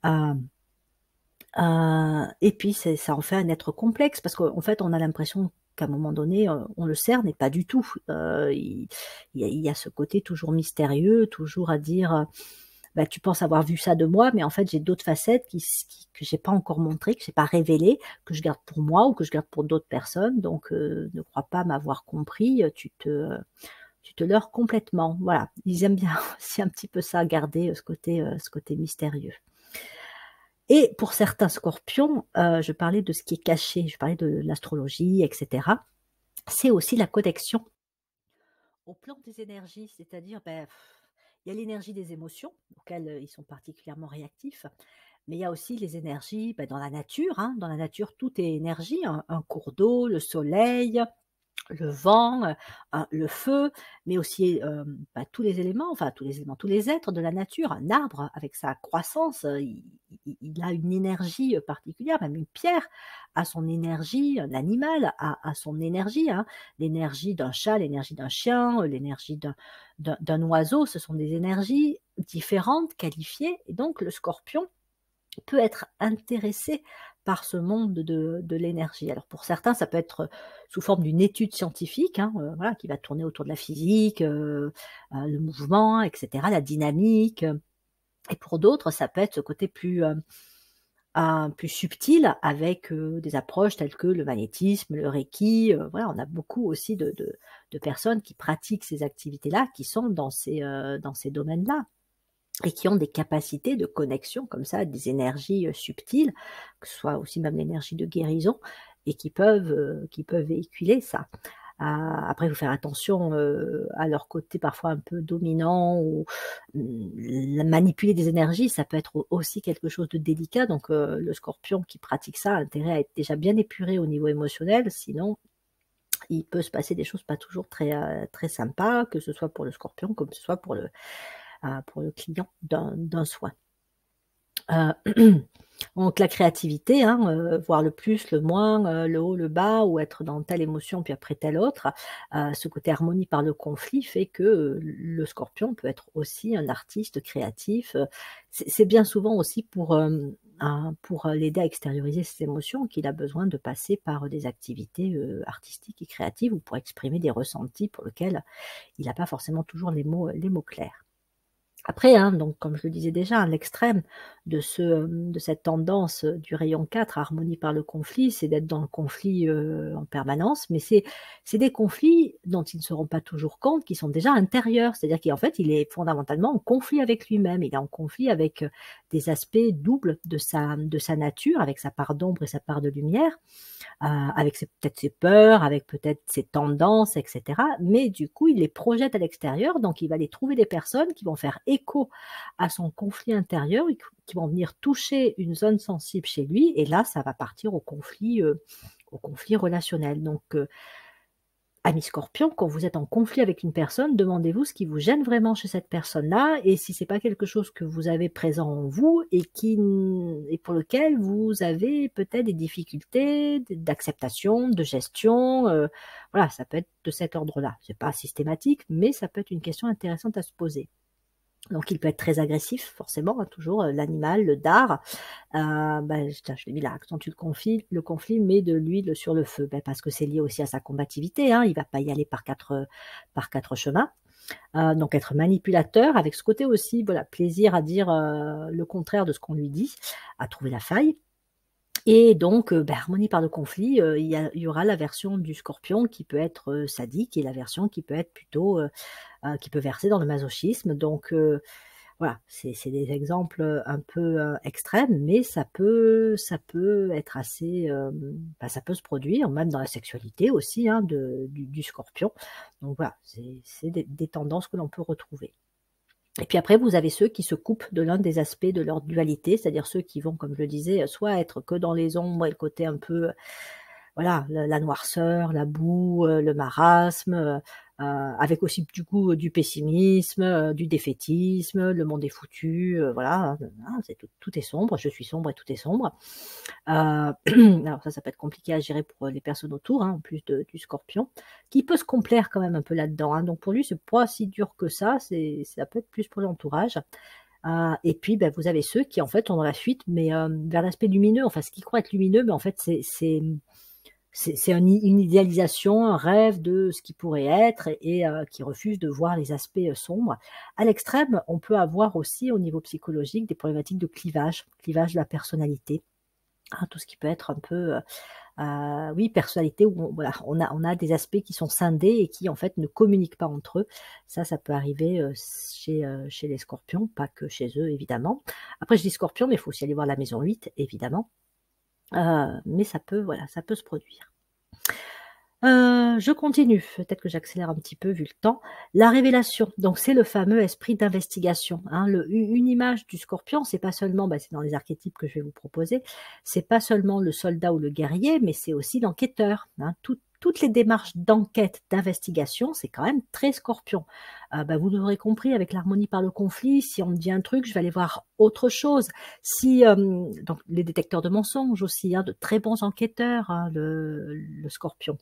Euh, euh, et puis ça en fait un être complexe parce qu'en fait on a l'impression qu'à un moment donné on le sert mais pas du tout. il, y a, ce côté toujours mystérieux, toujours à dire bah, tu penses avoir vu ça de moi mais en fait j'ai d'autres facettes qui, je que j'ai pas encore montrées, que j'ai pas révélées, que je garde pour moi ou que je garde pour d'autres personnes donc ne crois pas m'avoir compris, tu te tu te leurres complètement. Voilà, ils aiment bien aussi un petit peu ça, garder euh, ce côté, euh, ce côté mystérieux. Et pour certains scorpions, euh, je parlais de ce qui est caché, je parlais de l'astrologie, etc. C'est aussi la connexion au plan des énergies, c'est-à-dire, ben, il y a l'énergie des émotions, auxquelles ils sont particulièrement réactifs, mais il y a aussi les énergies ben, dans la nature. Hein. dans la nature, tout est énergie, hein. un cours d'eau, le soleil, le vent, euh, hein, le feu, mais aussi bah, tous les éléments, enfin tous les éléments, tous les êtres de la nature. Un arbre, avec sa croissance, il, a une énergie particulière, même une pierre a son énergie, l'animal a, a, son énergie, hein. l'énergie d'un chat, l'énergie d'un chien, l'énergie d'un oiseau, ce sont des énergies différentes, qualifiées, et donc le scorpion peut être intéressé par ce monde de, l'énergie. Alors pour certains, ça peut être euh, sous forme d'une étude scientifique, hein, euh, voilà, qui va tourner autour de la physique, euh, le mouvement, etc., la dynamique. Et pour d'autres, ça peut être ce côté plus, plus subtil avec des approches telles que le magnétisme, le reiki. voilà, on a beaucoup aussi de, de personnes qui pratiquent ces activités-là, qui sont dans ces, dans ces domaines-là et qui ont des capacités de connexion comme ça, des énergies euh, subtiles, que ce soit aussi même l'énergie de guérison, et qui peuvent, euh, qui peuvent véhiculer ça. Euh, après, vous faire attention à leur côté parfois un peu dominant ou mm, manipuler des énergies, ça peut être aussi quelque chose de délicat. Donc, le scorpion qui pratique ça a intérêt à être déjà bien épuré au niveau émotionnel, sinon il peut se passer des choses pas toujours très, très sympas, que ce soit pour le scorpion comme ce soit pour le, euh, pour le client d'un soin. Euh, donc la créativité, hein, euh, voir le plus, le moins, le haut, le bas, ou être dans telle émotion puis après telle autre, ce côté harmonie par le conflit fait que le scorpion peut être aussi un artiste créatif. C'est bien souvent aussi pour, pour l'aider à extérioriser ses émotions qu'il a besoin de passer par des activités artistiques et créatives ou pour exprimer des ressentis pour lesquels il n'a pas forcément toujours les mots, les mots clairs. Après, hein, donc, comme je le disais déjà, hein, l'extrême de, ce, de cette tendance euh, du rayon 4, harmonie par le conflit, c'est d'être dans le conflit euh, en permanence, mais c'est des conflits dont ils ne se rendent pas toujours compte, qui sont déjà intérieurs, c'est-à-dire qu'en fait, il est fondamentalement en conflit avec lui-même, il est en conflit avec euh, des aspects doubles de sa, de sa nature, avec sa part d'ombre et sa part de lumière, avec peut-être ses peurs, avec peut-être ses tendances, etc. Mais du coup, il les projette à l'extérieur, donc il va aller trouver des personnes qui vont faire à son conflit intérieur qui vont venir toucher une zone sensible chez lui et là ça va partir au conflit euh, au conflit relationnel. Donc euh, Ami Scorpion, quand vous êtes en conflit avec une personne, demandez-vous ce qui vous gêne vraiment chez cette personne-là et si c'est pas quelque chose que vous avez présent en vous et qui et pour lequel vous avez peut-être des difficultés d'acceptation, de gestion, euh, voilà, ça peut être de cet ordre-là. C'est pas systématique, mais ça peut être une question intéressante à se poser. Donc il peut être très agressif, forcément, hein, toujours euh, l'animal, le dard. Euh, ben, je, l'ai mis là, accentue le conflit, le conflit, met de l'huile sur le feu, ben, parce que c'est lié aussi à sa combativité. Hein, il va pas y aller par quatre, par quatre chemins. Euh, donc être manipulateur, avec ce côté aussi, voilà, plaisir à dire euh, le contraire de ce qu'on lui dit, à trouver la faille. Et donc, euh, bah, harmonie par le conflit, euh, il, y aura la version du scorpion qui peut être euh, sadique et la version qui peut être plutôt, qui peut verser dans le masochisme. Donc, voilà, c'est des exemples un peu extrêmes, mais ça peut, ça peut être assez, bah, ça peut se produire, même dans la sexualité aussi, hein, du, scorpion. Donc voilà, c'est des tendances que l'on peut retrouver. Et puis après, vous avez ceux qui se coupent de l'un des aspects de leur dualité, c'est-à-dire ceux qui vont, comme je le disais, soit être que dans les ombres et le côté un peu voilà, la, noirceur, la boue, euh, le marasme, euh, euh, avec aussi du coup du pessimisme, du défaitisme, le monde est foutu, voilà, hein, hein, c'est tout, est sombre, je suis sombre et tout est sombre. alors ça, ça peut être compliqué à gérer pour les personnes autour, hein, en plus du scorpion, qui peut se complaire quand même un peu là-dedans. donc pour lui, c'est pas si dur que ça, c'est ça peut être plus pour l'entourage. Euh, et puis, ben, vous avez ceux qui, en fait, ont dans la fuite, mais vers l'aspect lumineux, enfin, ce qu'ils croient être lumineux, mais en fait, c'est c'est une, idéalisation, un rêve de ce qui pourrait être et, euh, qui refuse de voir les aspects euh, sombres. À l'extrême, on peut avoir aussi au niveau psychologique des problématiques de clivage, clivage de la personnalité, hein, tout ce qui peut être un peu, euh, oui, personnalité où on, a, des aspects qui sont scindés et qui en fait ne communiquent pas entre eux. Ça, ça peut arriver chez, chez les scorpions, pas que chez eux évidemment. Après, je dis scorpion, mais il faut aussi aller voir la maison 8, évidemment. Euh, mais ça peut, voilà, ça peut se produire. Euh, je continue, peut-être que j'accélère un petit peu vu le temps. La révélation, donc c'est le fameux esprit d'investigation. Hein. une image du scorpion, c'est pas seulement, bah, c'est dans les archétypes que je vais vous proposer, c'est pas seulement le soldat ou le guerrier, mais c'est aussi l'enquêteur. Hein. Tout, toutes les démarches d'enquête, d'investigation, c'est quand même très scorpion. Euh, bah, vous l'aurez compris, avec l'harmonie par le conflit, si on me dit un truc, je vais aller voir autre chose. Si euh, donc les détecteurs de mensonges aussi, a hein, de très bons enquêteurs, hein, le, le scorpion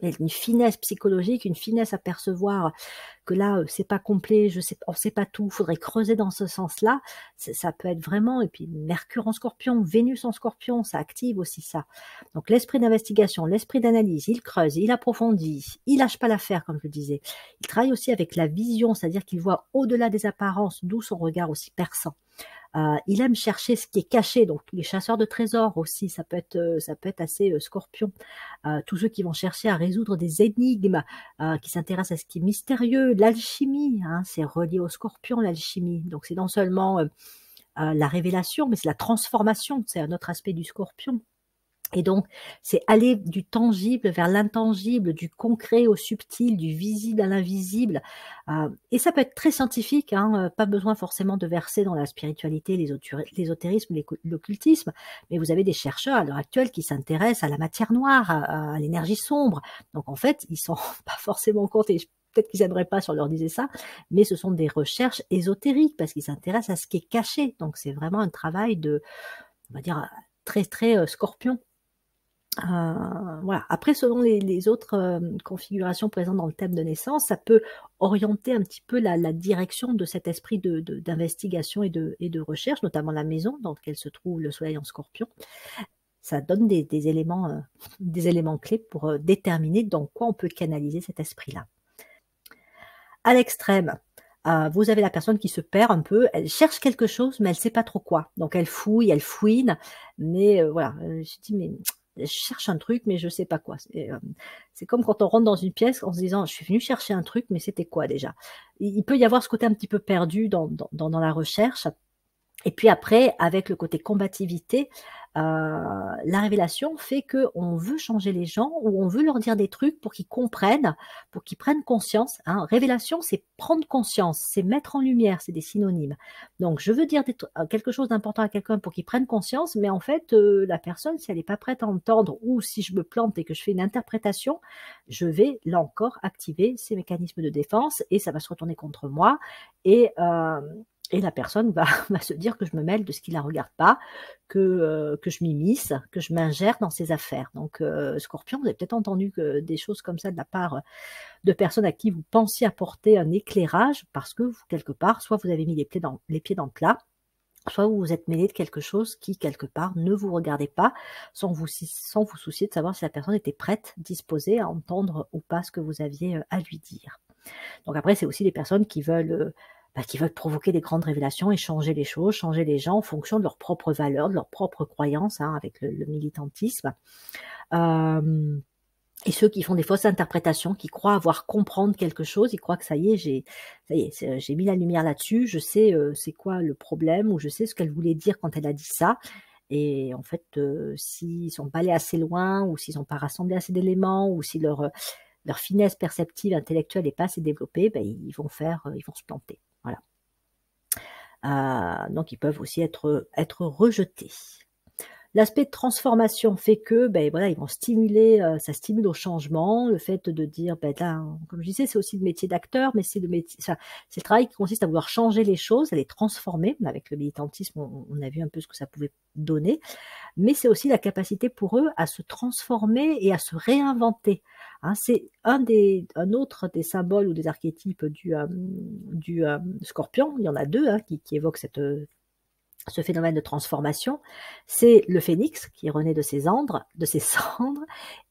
une finesse psychologique, une finesse à percevoir que là, euh, c'est pas complet, je sais, on sait pas tout, faudrait creuser dans ce sens-là. Ça peut être vraiment, et puis Mercure en scorpion, Vénus en scorpion, ça active aussi ça. Donc, l'esprit d'investigation, l'esprit d'analyse, il creuse, il approfondit, il lâche pas l'affaire, comme je le disais. Il travaille aussi avec la vision, c'est-à-dire qu'il voit au-delà des apparences, d'où son regard aussi perçant. Euh, il aime chercher ce qui est caché, donc les chasseurs de trésors aussi, ça peut être, euh, ça peut être assez euh, scorpion. tous ceux qui vont chercher à résoudre des énigmes, qui s'intéressent à ce qui est mystérieux, l'alchimie, hein, c'est relié au scorpion, l'alchimie. Donc c'est non seulement la révélation, mais c'est la transformation, c'est un autre aspect du scorpion. Et donc, c'est aller du tangible vers l'intangible, du concret au subtil, du visible à l'invisible. Euh, et ça peut être très scientifique, hein, euh, pas besoin forcément de verser dans la spiritualité, l'ésotérisme, l'occultisme, mais vous avez des chercheurs à l'heure actuelle qui s'intéressent à la matière noire, à, l'énergie sombre. Donc en fait, ils sont pas forcément contents, et peut-être qu'ils n'aimeraient pas si on leur disait ça, mais ce sont des recherches ésotériques parce qu'ils s'intéressent à ce qui est caché. Donc c'est vraiment un travail de, on va dire, très très euh, scorpion. Euh, voilà. Après, selon les, autres euh, configurations présentes dans le thème de naissance, ça peut orienter un petit peu la, direction de cet esprit d'investigation de, et, de, et de recherche, notamment la maison dans laquelle se trouve le Soleil en Scorpion. Ça donne des, éléments, euh, des éléments clés pour euh, déterminer dans quoi on peut canaliser cet esprit-là. À l'extrême, vous avez la personne qui se perd un peu, elle cherche quelque chose, mais elle ne sait pas trop quoi. Donc elle fouille, elle fouine, mais voilà, je dis, mais je cherche un truc, mais je sais pas quoi. Euh, c'est comme quand on rentre dans une pièce en se disant, je suis venu chercher un truc, mais c'était quoi déjà Il peut y avoir ce côté un petit peu perdu dans, dans, dans la recherche. Et puis après, avec le côté combativité, euh, la révélation fait que on veut changer les gens ou on veut leur dire des trucs pour qu'ils comprennent, pour qu'ils prennent conscience. Hein. Révélation, c'est prendre conscience, c'est mettre en lumière, c'est des synonymes. Donc, je veux dire euh, quelque chose d'important à quelqu'un pour qu'il prenne conscience, mais en fait, euh, la personne, si elle n'est pas prête à entendre ou si je me plante et que je fais une interprétation, je vais là encore activer ces mécanismes de défense et ça va se retourner contre moi et et la personne va, se dire que je me mêle de ce qui la regarde pas, que, euh, que je m'immisce, que je m'ingère dans ses affaires. Donc, euh, Scorpion, vous avez peut-être entendu que des choses comme ça de la part euh, de personnes à qui vous pensiez apporter un éclairage parce que, vous, quelque part, soit vous avez mis les pieds dans, les pieds dans le plat, soit vous vous êtes mêlé de quelque chose qui, quelque part, ne vous regardait pas sans vous, sans vous soucier de savoir si la personne était prête, disposée à entendre ou pas ce que vous aviez à lui dire. Donc après, c'est aussi des personnes qui veulent bah, qui veulent provoquer des grandes révélations et changer les choses, changer les gens en fonction de leurs propres valeurs, de leurs propres croyances, hein, avec le, militantisme. et ceux qui font des fausses interprétations, qui croient avoir comprendre quelque chose, ils croient que ça y est, j'ai, mis la lumière là-dessus, je sais c'est quoi le problème ou je sais ce qu'elle voulait dire quand elle a dit ça. Et en fait, s'ils sont pas allés assez loin ou s'ils n'ont pas rassemblé assez d'éléments ou si leur finesse perceptive intellectuelle n'est pas assez développée, bah, ils vont faire, ils vont se planter. Voilà. Euh, donc ils peuvent aussi être, rejetés. L'aspect transformation fait que, ben voilà, ils vont stimuler, euh, ça stimule au changement, le fait de dire, ben comme je disais, c'est aussi le métier d'acteur, mais c'est le métier, c'est travail qui consiste à vouloir changer les choses, à les transformer. Avec le militantisme, on a vu un peu ce que ça pouvait donner, mais c'est aussi la capacité pour eux à se transformer et à se réinventer. Hein, c'est un, des, un autre des symboles ou des archétypes du, euh, du euh, scorpion. Il y en a deux hein, qui, évoquent cette, euh, ce phénomène de transformation. C'est le phénix qui renaît de ses cendres, de ses cendres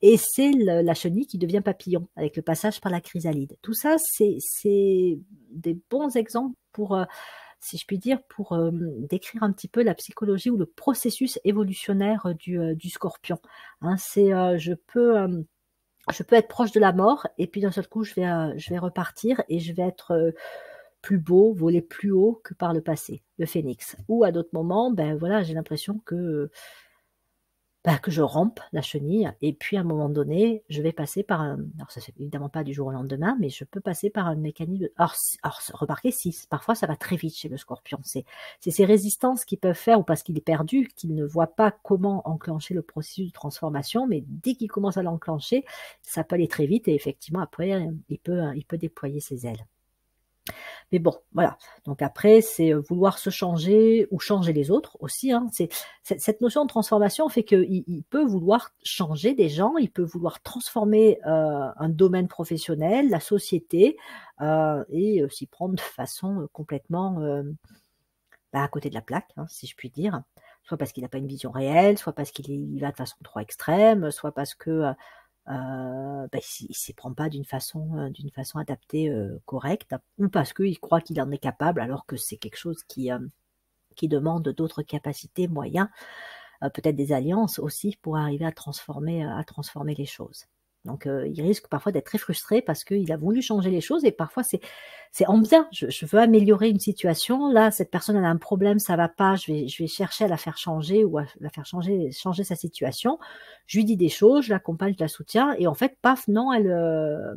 et c'est la chenille qui devient papillon avec le passage par la chrysalide. Tout ça, c'est des bons exemples pour... si je puis dire, pour décrire un petit peu la psychologie ou le processus évolutionnaire du, scorpion. Hein. c'est, je peux je peux être proche de la mort et puis d'un seul coup, je vais, euh, je vais repartir et je vais être euh, plus beau, voler plus haut que par le passé, le phénix. Ou à d'autres moments, ben voilà, j'ai l'impression que bah, que je rampe la chenille, et puis à un moment donné, je vais passer par un. Alors, ça c'est évidemment pas du jour au lendemain, mais je peux passer par un mécanisme. Alors, remarquez, si, parfois ça va très vite chez le scorpion. C'est ces résistances qui peuvent faire, ou parce qu'il est perdu, qu'il ne voit pas comment enclencher le processus de transformation, mais dès qu'il commence à l'enclencher, ça peut aller très vite, et effectivement, après, il peut, il peut déployer ses ailes. Mais bon, voilà. Donc après, c'est euh, vouloir se changer ou changer les autres aussi. Hein. C'est, cette notion de transformation fait qu'il il peut vouloir changer des gens, il peut vouloir transformer euh, un domaine professionnel, la société, euh, et s'y prendre de façon complètement bah, à côté de la plaque, hein, si je puis dire. Soit parce qu'il n'a pas une vision réelle, soit parce qu'il va de façon trop extrême, soit parce que euh, bah, il, s'y prend pas d'une façon, euh, d'une façon adaptée euh, correcte, ou parce qu'il croit qu'il en est capable, alors que c'est quelque chose qui, euh, qui demande d'autres capacités, moyens, peut-être des alliances aussi, pour arriver à transformer, à transformer les choses. Donc, euh, il risque parfois d'être très frustré parce qu'il a voulu changer les choses et parfois c'est c'est en bien. Je, veux améliorer une situation. Là, cette personne elle a un problème, ça va pas. Je vais je vais chercher à la faire changer ou à la faire changer changer sa situation. Je lui dis des choses, je l'accompagne, je la soutiens et en fait, paf, non, elle euh,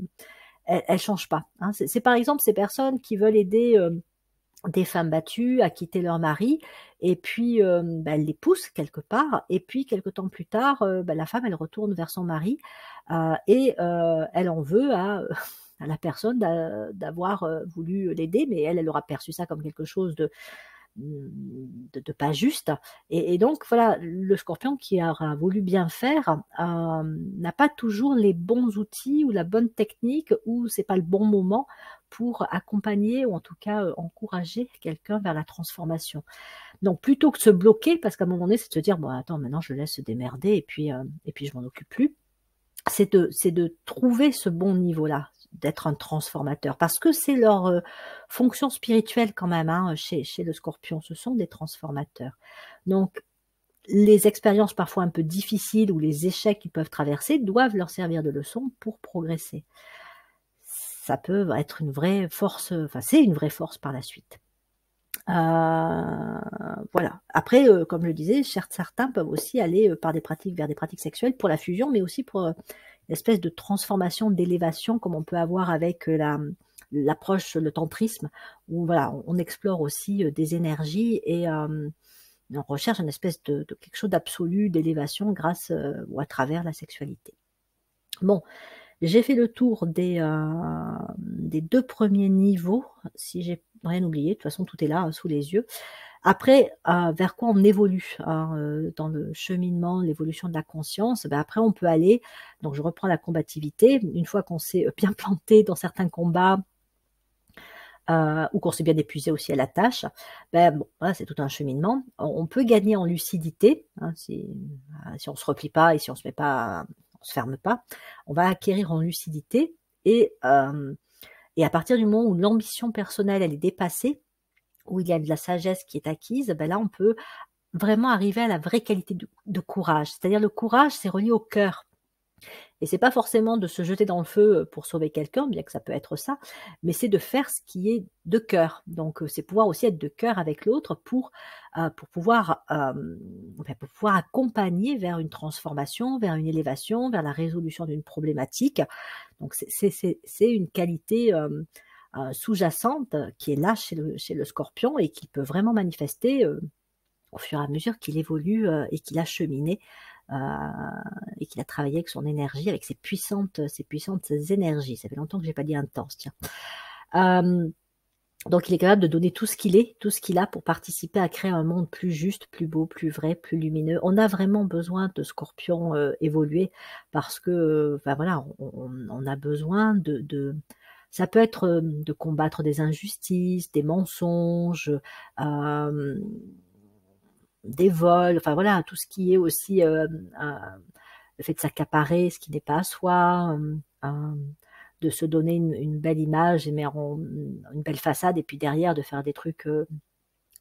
elle, change pas. Hein. C'est par exemple ces personnes qui veulent aider. Euh, des femmes battues à quitter leur mari et puis bah, elle les pousse quelque part et puis quelque temps plus tard bah, la femme elle retourne vers son mari et elle en veut à, à la personne d'avoir voulu l'aider mais elle elle aura perçu ça comme quelque chose de de, pas juste. Et, donc, voilà, le scorpion qui aura voulu bien faire euh, n'a pas toujours les bons outils ou la bonne technique ou c'est pas le bon moment pour accompagner ou en tout cas euh, encourager quelqu'un vers la transformation. Donc, plutôt que de se bloquer, parce qu'à un moment donné, c'est de se dire, bon, attends, maintenant je laisse se démerder et puis, euh, et puis je m'en occupe plus c'est de, de, trouver ce bon niveau-là, d'être un transformateur parce que c'est leur euh, fonction spirituelle quand même hein, chez, le scorpion, ce sont des transformateurs. Donc les expériences parfois un peu difficiles ou les échecs qu'ils peuvent traverser doivent leur servir de leçon pour progresser. Ça peut être une vraie force, enfin c'est une vraie force par la suite. Euh, voilà. Après, euh, comme je le disais, certains peuvent aussi aller par des pratiques vers des pratiques sexuelles pour la fusion, mais aussi pour espèce de transformation, d'élévation comme on peut avoir avec euh, la l'approche, le tantrisme, où voilà, on, explore aussi euh, des énergies et euh, on recherche une espèce de, quelque chose d'absolu, d'élévation grâce ou à travers la sexualité. Bon, j'ai fait le tour des, des deux premiers niveaux, si j'ai rien oublié, de toute façon tout est là sous les yeux. Après, euh, vers quoi on évolue hein, euh, dans le cheminement, l'évolution de la conscience ben Après, on peut aller, donc je reprends la combativité, une fois qu'on s'est euh, bien planté dans certains combats, euh, ou qu'on s'est bien épuisé aussi à la tâche, ben bon, c'est tout un cheminement. On peut gagner en lucidité hein, si, si on se replie pas et si on se met pas, on se ferme pas. On va acquérir en lucidité et euh, et à partir du moment où l'ambition personnelle elle est dépassée, où il y a de la sagesse qui est acquise, ben là, on peut vraiment arriver à la vraie qualité de, courage. C'est-à-dire le courage, c'est relié au cœur. Et c'est pas forcément de se jeter dans le feu euh, pour sauver quelqu'un, bien que ça peut être ça, mais c'est de faire ce qui est de cœur. Donc euh, c'est pouvoir aussi être de cœur avec l'autre pour, euh, pour, pouvoir, ben, pouvoir accompagner vers une transformation, vers une élévation, vers la résolution d'une problématique. Donc c'est une qualité sous-jacente qui est là chez le, chez le scorpion et qui peut vraiment manifester euh, au fur et à mesure qu'il évolue euh, et qu'il a cheminé euh, et qu'il a travaillé avec son énergie, avec ses puissantes, ses puissantes énergies. Ça fait longtemps que j'ai pas dit intense, tiens. donc il est capable de donner tout ce qu'il est, tout ce qu'il a pour participer à créer un monde plus juste, plus beau, plus vrai, plus lumineux. On a vraiment besoin de scorpions euh, évolués parce que, voilà, on, a besoin de ça peut être de combattre des injustices, des mensonges, des vols, enfin voilà, tout ce qui est aussi le fait de s'accaparer ce qui n'est pas à soi, de se donner une, belle image une belle façade, et puis derrière de faire des trucs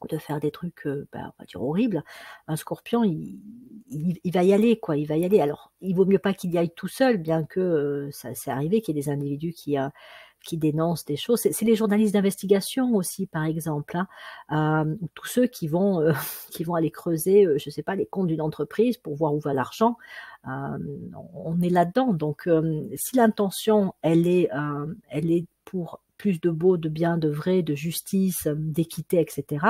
de faire des trucs, bah, on va dire horribles, un scorpion, il, va y aller, quoi, il va y aller. Alors, il vaut mieux pas qu'il y aille tout seul, bien que ça s'est arrivé qu'il y ait des individus qui, qui dénoncent des choses. C'est les journalistes d'investigation aussi, par exemple, hein. euh, tous ceux qui vont, euh, qui vont aller creuser, euh, je ne sais pas, les comptes d'une entreprise pour voir où va l'argent. on est là-dedans. Donc, si l'intention, elle est, elle est pour plus de beau, de bien, de vrai, de justice, d'équité, etc.,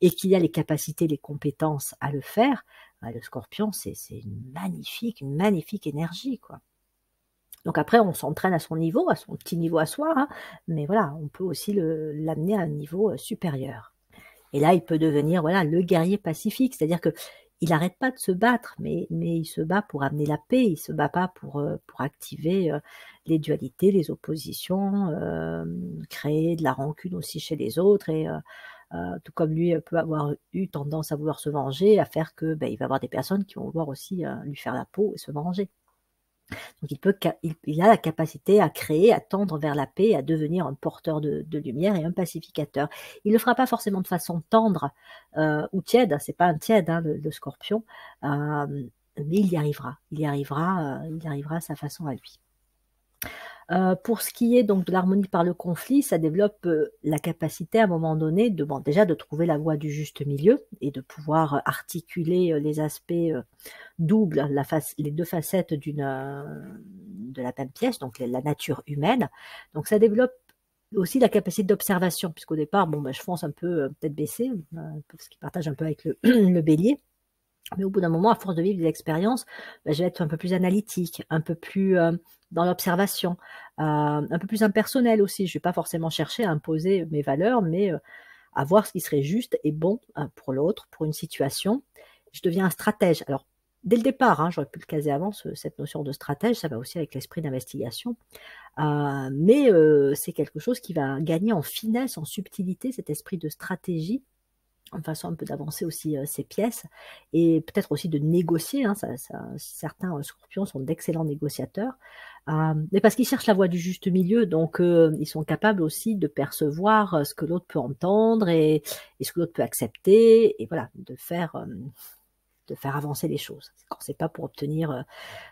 et qu'il y a les capacités, les compétences à le faire, bah, le scorpion, c'est une magnifique, une magnifique énergie, quoi. Donc après, on s'entraîne à son niveau, à son petit niveau à soi, hein, mais voilà, on peut aussi l'amener à un niveau euh, supérieur. Et là, il peut devenir voilà le guerrier pacifique, c'est-à-dire que il n'arrête pas de se battre, mais, mais il se bat pour amener la paix, il se bat pas pour, euh, pour activer euh, les dualités, les oppositions, créer de la rancune aussi chez les autres, et tout comme lui peut avoir eu tendance à vouloir se venger, à faire que ben, il va avoir des personnes qui vont vouloir aussi lui faire la peau et se venger. Donc il, peut, a la capacité à créer, à tendre vers la paix, à devenir un porteur de, lumière et un pacificateur. Il ne le fera pas forcément de façon tendre euh, ou tiède, hein, c'est pas un tiède hein, le, scorpion, euh, mais il y arrivera, il y arrivera, euh, il y arrivera sa façon à lui. Euh, pour ce qui est donc de l'harmonie par le conflit, ça développe euh, la capacité à un moment donné de déjà de trouver la voie du juste milieu et de pouvoir euh, articuler les aspects doubles, les deux facettes d'une de la même pièce, donc la nature humaine. Donc ça développe aussi la capacité d'observation, puisqu'au départ, bon, ben, je fonce un peu, peut-être baissé, ce' qu'il partage un peu avec le bélier. Mais au bout d'un moment, à force de vivre des expériences, bah, je vais être un peu plus analytique, un peu plus euh, dans l'observation, euh, un peu plus impersonnel aussi. Je ne vais pas forcément chercher à imposer mes valeurs, mais euh, à voir ce qui serait juste et bon hein, pour l'autre, pour une situation. Je deviens un stratège. Alors, dès le départ, hein, j'aurais pu le caser avant, cette notion de stratège, ça va aussi avec l'esprit d'investigation. mais c'est quelque chose qui va gagner en finesse, en subtilité, cet esprit de stratégie en façon un peu d'avancer aussi ses euh, pièces et peut-être aussi de négocier. Hein, certains euh, scorpions sont d'excellents négociateurs, euh, mais parce qu'ils cherchent la voie du juste milieu, donc ils sont capables aussi de percevoir ce que l'autre peut entendre et, ce que l'autre peut accepter, et voilà, de faire de faire avancer les choses. Quand c'est pas pour obtenir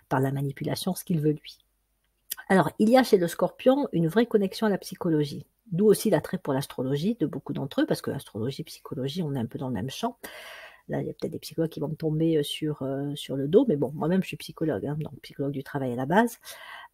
par la manipulation ce qu'il veut lui. Alors, il y a chez le scorpion une vraie connexion à la psychologie d'où aussi l'attrait pour l'astrologie de beaucoup d'entre eux, parce que astrologie, psychologie, on est un peu dans le même champ. Là, il y a peut-être des psychologues qui vont me tomber euh, sur, euh, sur le dos, mais bon, moi-même, je suis psychologue, hein, donc psychologue du travail à la base.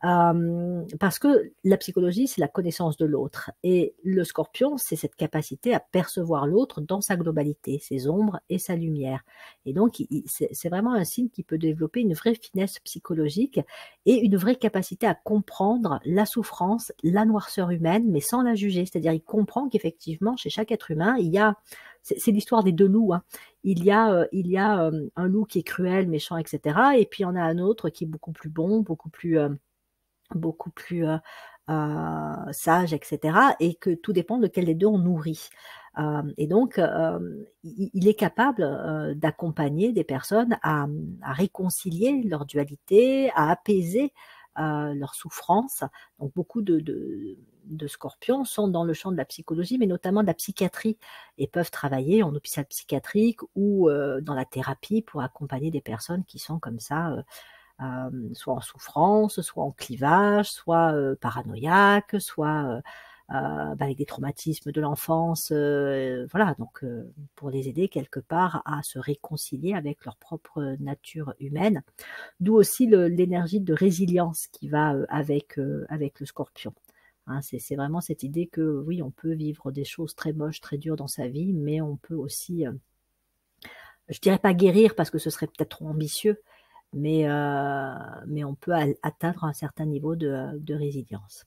Euh, parce que la psychologie, c'est la connaissance de l'autre. Et le scorpion, c'est cette capacité à percevoir l'autre dans sa globalité, ses ombres et sa lumière. Et donc, c'est vraiment un signe qui peut développer une vraie finesse psychologique et une vraie capacité à comprendre la souffrance, la noirceur humaine, mais sans la juger. C'est-à-dire, il comprend qu'effectivement, chez chaque être humain, il y a c'est l'histoire des deux loups. Hein. Il y a, euh, il y a euh, un loup qui est cruel, méchant, etc. Et puis il y en a un autre qui est beaucoup plus bon, beaucoup plus beaucoup plus euh, sage, etc. Et que tout dépend de quel des deux on nourrit. et donc, il, est capable d'accompagner des personnes mmh, à, réconcilier leur dualité, à apaiser leur souffrance. Donc, beaucoup de, de, scorpions sont dans le champ de la psychologie, mais notamment de la psychiatrie, et peuvent travailler en hôpital psychiatrique ou dans la thérapie pour accompagner des personnes qui sont comme ça euh, soit en souffrance, soit en clivage, soit euh, paranoïaque, soit euh, bah, avec des traumatismes de l'enfance, voilà. Donc, pour les aider quelque part à se réconcilier avec leur propre nature humaine, d'où aussi l'énergie de résilience qui va avec avec le Scorpion. Hein. c'est vraiment cette idée que oui, on peut vivre des choses très moches, très dures dans sa vie, mais on peut aussi, je je dirais pas guérir parce que ce serait peut-être trop ambitieux, mais, euh, mais on peut atteindre un certain niveau de, de résilience.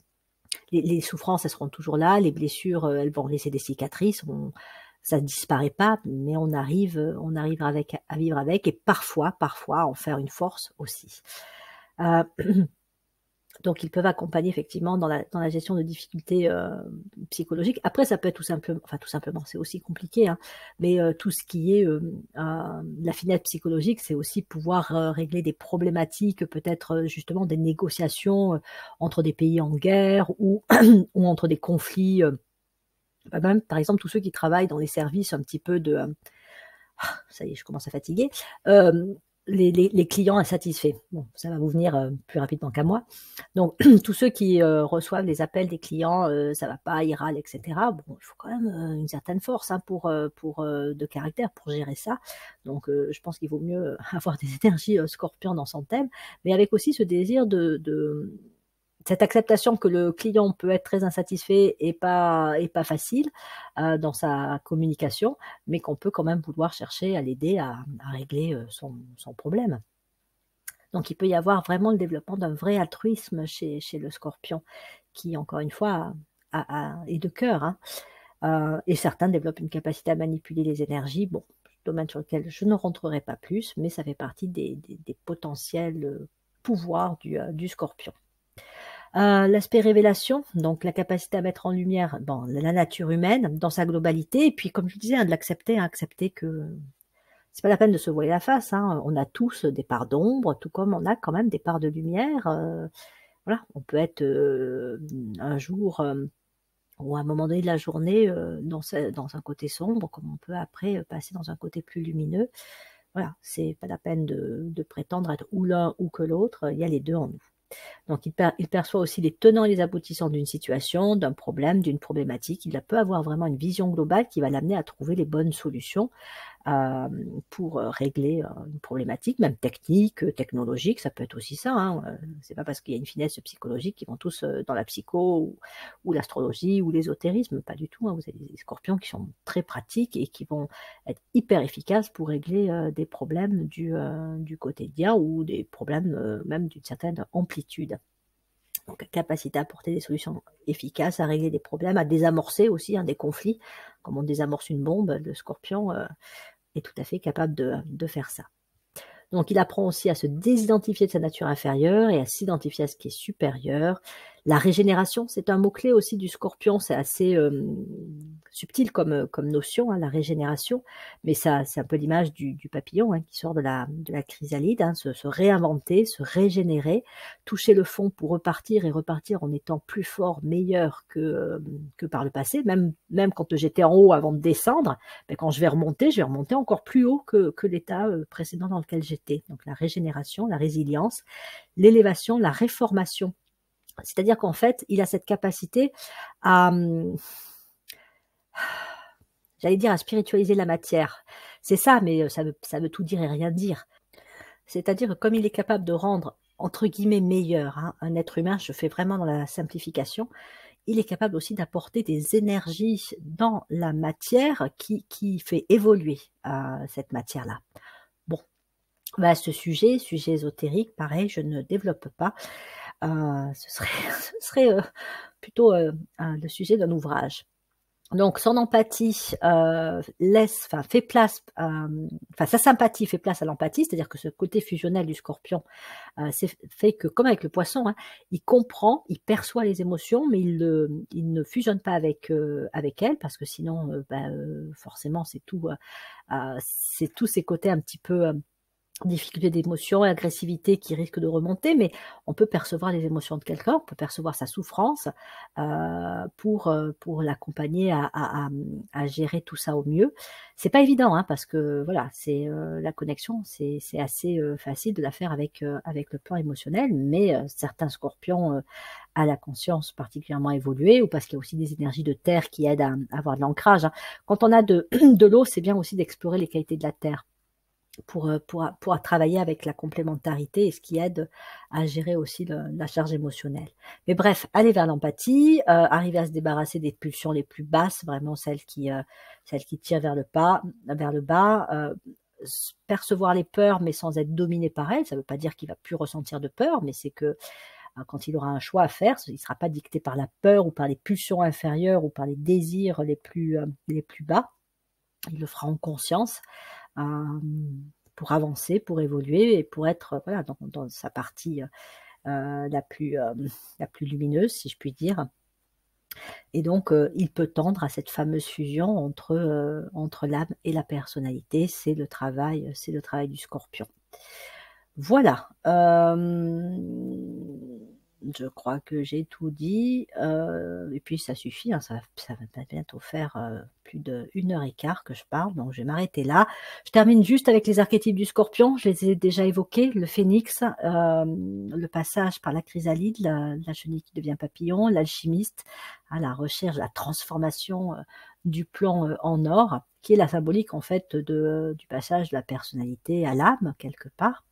Les, souffrances, elles seront toujours là, les blessures, euh, elles vont laisser des cicatrices, ça ne disparaît pas, mais on arrive, euh, on arrive avec, à vivre avec et parfois, parfois, en faire une force aussi. Donc, ils peuvent accompagner effectivement dans la, dans la gestion de difficultés euh, psychologiques. Après, ça peut être tout simplement, enfin tout simplement, c'est aussi compliqué, hein. mais euh, tout ce qui est euh, euh, la finesse psychologique, c'est aussi pouvoir régler des problématiques, peut-être justement des négociations entre des pays en guerre ou, ou entre des conflits. Bah, même, par exemple, tous ceux qui travaillent dans les services un petit peu de ah, ça y est, je commence à fatiguer, euh, les, clients insatisfaits. Bon, ça va vous venir euh, plus rapidement qu'à moi. Donc, tous ceux qui euh, reçoivent les appels des clients, euh, ça va pas, ils râlent, etc. Bon, il faut quand même une certaine force hein, pour, pour de caractère pour gérer ça. Donc, je pense qu'il vaut mieux avoir des énergies scorpions dans son thème, mais avec aussi ce désir de cette acceptation que le client peut être très insatisfait et pas, facile euh, dans sa communication, mais qu'on peut quand même vouloir chercher à l'aider à, régler euh, son, problème. Donc il peut y avoir vraiment le développement d'un vrai altruisme chez, le scorpion, qui encore une fois est de cœur. Hein. Euh, et certains développent une capacité à manipuler les énergies. Bon, domaine sur lequel je ne rentrerai pas plus, mais ça fait partie des, potentiels pouvoirs du scorpion. Euh, l'aspect révélation, donc la capacité à mettre en lumière bon, la nature humaine dans sa globalité, et puis comme je disais, hein, de l'accepter, hein, accepter que c'est pas la peine de se voiler la face. Hein. On a tous des parts d'ombre, tout comme on a quand même des parts de lumière. Euh, voilà, on peut être euh, un jour ou à un moment donné de la journée dans, dans, un côté sombre, comme on peut après passer dans un côté plus lumineux. Voilà, c'est pas la peine de, de prétendre être ou l'un ou que l'autre. Il y a les deux en nous. Donc il, perçoit aussi les tenants et les aboutissants d'une situation, d'un problème, d'une problématique. Il peut avoir vraiment une vision globale qui va l'amener à trouver les bonnes solutions euh, pour euh, régler euh, une problématique, même technique, technologique, ça peut être aussi ça. Hein, c'est pas parce qu'il y a une finesse psychologique qu'ils vont tous dans la psycho ou, l'astrologie ou l'ésotérisme, pas du tout. Hein, vous avez des scorpions qui sont très pratiques et qui vont être hyper efficaces pour régler des problèmes du, du quotidien ou des problèmes même d'une certaine amplitude donc capacité à apporter des solutions efficaces, à régler des problèmes, à désamorcer aussi un hein, des conflits, comme on désamorce une bombe, le scorpion euh, est tout à fait capable de, de, faire ça. Donc il apprend aussi à se désidentifier de sa nature inférieure et à s'identifier à ce qui est supérieur. La régénération, c'est un mot-clé aussi du scorpion, c'est assez euh, subtil comme, euh, comme notion, hein, la régénération, mais ça, c'est un peu l'image du, papillon hein, qui sort de la, de la chrysalide, hein, se, réinventer, se régénérer, toucher le fond pour repartir et repartir en étant plus fort, meilleur que, euh, que par le passé, même, même quand j'étais en haut avant de descendre, ben, quand je vais remonter, je vais remonter encore plus haut que, que l'état précédent dans lequel j'étais. Donc la régénération, la résilience, l'élévation, la réformation c'est-à-dire qu'en fait, il a cette capacité à, hum, j'allais dire, à spiritualiser la matière. C'est ça, mais euh, ça veut, veut tout dire et rien dire. C'est-à-dire que comme il est capable de rendre, entre guillemets, meilleur hein, un être humain, je fais vraiment dans la simplification, il est capable aussi d'apporter des énergies dans la matière qui, fait évoluer euh, cette matière-là. Bon, bah, à ce sujet, sujet ésotérique, pareil, je ne développe pas. Euh, ce serait, ce serait euh, plutôt euh, le sujet d'un ouvrage. Donc son empathie laisse, enfin fait place, enfin sa sympathie fait place à l'empathie, c'est-à-dire que ce côté fusionnel du Scorpion, c'est fait que comme avec le Poisson, hein, il comprend, il perçoit les émotions, mais il, il ne fusionne pas avec avec elle parce que sinon, ben, forcément, c'est tout, c'est tous ces côtés un petit peu difficulté d'émotion, agressivité qui risque de remonter, mais on peut percevoir les émotions de quelqu'un, on peut percevoir sa souffrance euh, pour, euh, pour l'accompagner à, à, gérer tout ça au mieux. C'est pas évident, hein, parce que voilà, c'est euh, la connexion, c'est assez facile de la faire avec, avec le plan émotionnel, mais certains scorpions à la conscience particulièrement évoluée, ou parce qu'il y a aussi des énergies de terre qui aident à, avoir de l'ancrage. Hein. Quand on a de, de l'eau, c'est bien aussi d'explorer les qualités de la terre pour, euh, pour, pour, travailler avec la complémentarité et ce qui aide à gérer aussi la charge émotionnelle. Mais bref, aller vers l'empathie, euh, arriver à se débarrasser des pulsions les plus basses, vraiment celles qui, euh, celles qui tirent vers le, pas, vers le bas, percevoir les peurs mais sans être dominé par elles. Ça ne veut pas dire qu'il va plus ressentir de peur, mais c'est que quand il aura un choix à faire, il ne sera pas dicté par la peur ou par les pulsions inférieures ou par les désirs les plus, les plus bas. Il le fera en conscience euh, pour avancer, pour évoluer et pour être voilà, dans, sa partie euh, euh, la, plus, la plus lumineuse, si je puis dire. Et donc, il peut tendre à cette fameuse fusion entre, entre l'âme et la personnalité. C'est le travail, c'est le travail du scorpion. Voilà je crois que j'ai tout dit. Euh, et puis ça suffit, hein, ça, va bientôt faire euh, plus d'une heure et quart que je parle, donc je vais m'arrêter là. Je termine juste avec les archétypes du scorpion, je les ai déjà évoqués, le phénix, euh, le passage par la chrysalide, la, chenille qui devient papillon, l'alchimiste, à la recherche, la transformation du plan en or, qui est la symbolique en fait de, du passage de la personnalité à l'âme quelque part.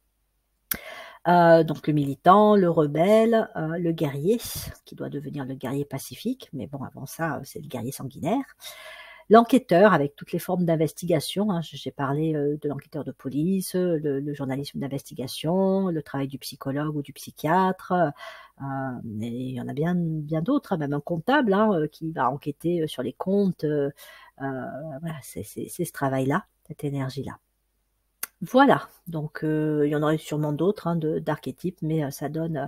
Euh, donc le militant, le rebelle, euh, le guerrier, qui doit devenir le guerrier pacifique, mais bon, avant ça, euh, c'est le guerrier sanguinaire. L'enquêteur, avec toutes les formes d'investigation, hein. j'ai parlé de l'enquêteur de police, le, journalisme d'investigation, le travail du psychologue ou du psychiatre, euh, il y en a bien, bien d'autres, hein. même un comptable hein, qui va enquêter sur les comptes, c'est ce travail-là, cette énergie-là. Voilà, donc euh, il y en aurait sûrement d'autres hein, d'archétypes, mais euh, ça donne euh,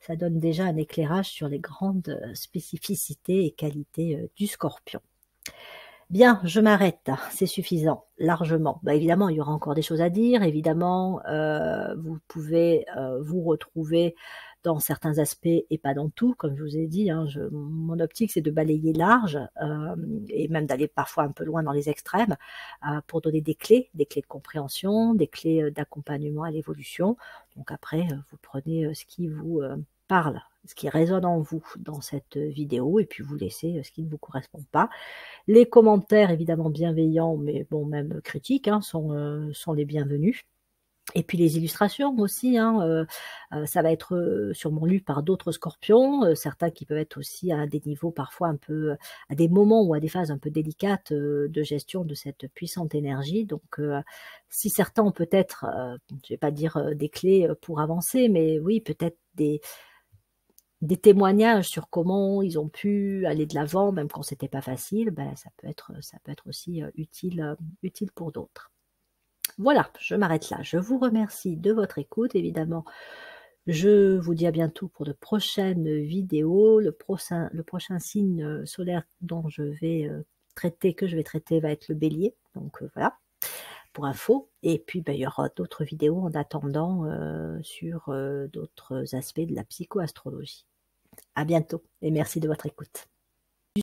ça donne déjà un éclairage sur les grandes spécificités et qualités du scorpion. Bien, je m'arrête, c'est suffisant, largement. Bah, évidemment, il y aura encore des choses à dire, évidemment, vous pouvez vous retrouver dans certains aspects et pas dans tout, comme je vous ai dit. Hein, mon optique, c'est de balayer large euh, et même d'aller parfois un peu loin dans les extrêmes euh, pour donner des clés, des clés de compréhension, des clés euh, d'accompagnement à l'évolution. Donc après, vous prenez ce qui vous parle, ce qui résonne en vous dans cette vidéo, et puis vous laissez ce qui ne vous correspond pas. Les commentaires, évidemment bienveillants, mais bon, même critiques, hein, sont, sont les bienvenus. Et puis les illustrations aussi, hein, euh, euh, ça va être euh, sûrement lu par d'autres scorpions, certains qui peuvent être aussi à des niveaux parfois un peu, à des moments ou à des phases un peu délicates de gestion de cette puissante énergie. Donc si certains ont peut-être, je ne vais pas dire des clés pour avancer, mais oui, peut-être des, des témoignages sur comment ils ont pu aller de l'avant, même quand ce n'était pas facile, ben, ça, peut être, ça peut être aussi utile, utile pour d'autres. Voilà, je m'arrête là. Je vous remercie de votre écoute, évidemment. Je vous dis à bientôt pour de prochaines vidéos. Le prochain, le prochain signe euh, solaire dont je vais euh, traiter, que je vais traiter, va être le bélier. Donc euh, voilà, pour info. Et puis ben, il y aura d'autres vidéos en attendant sur d'autres aspects de la psychoastrologie. À bientôt et merci de votre écoute.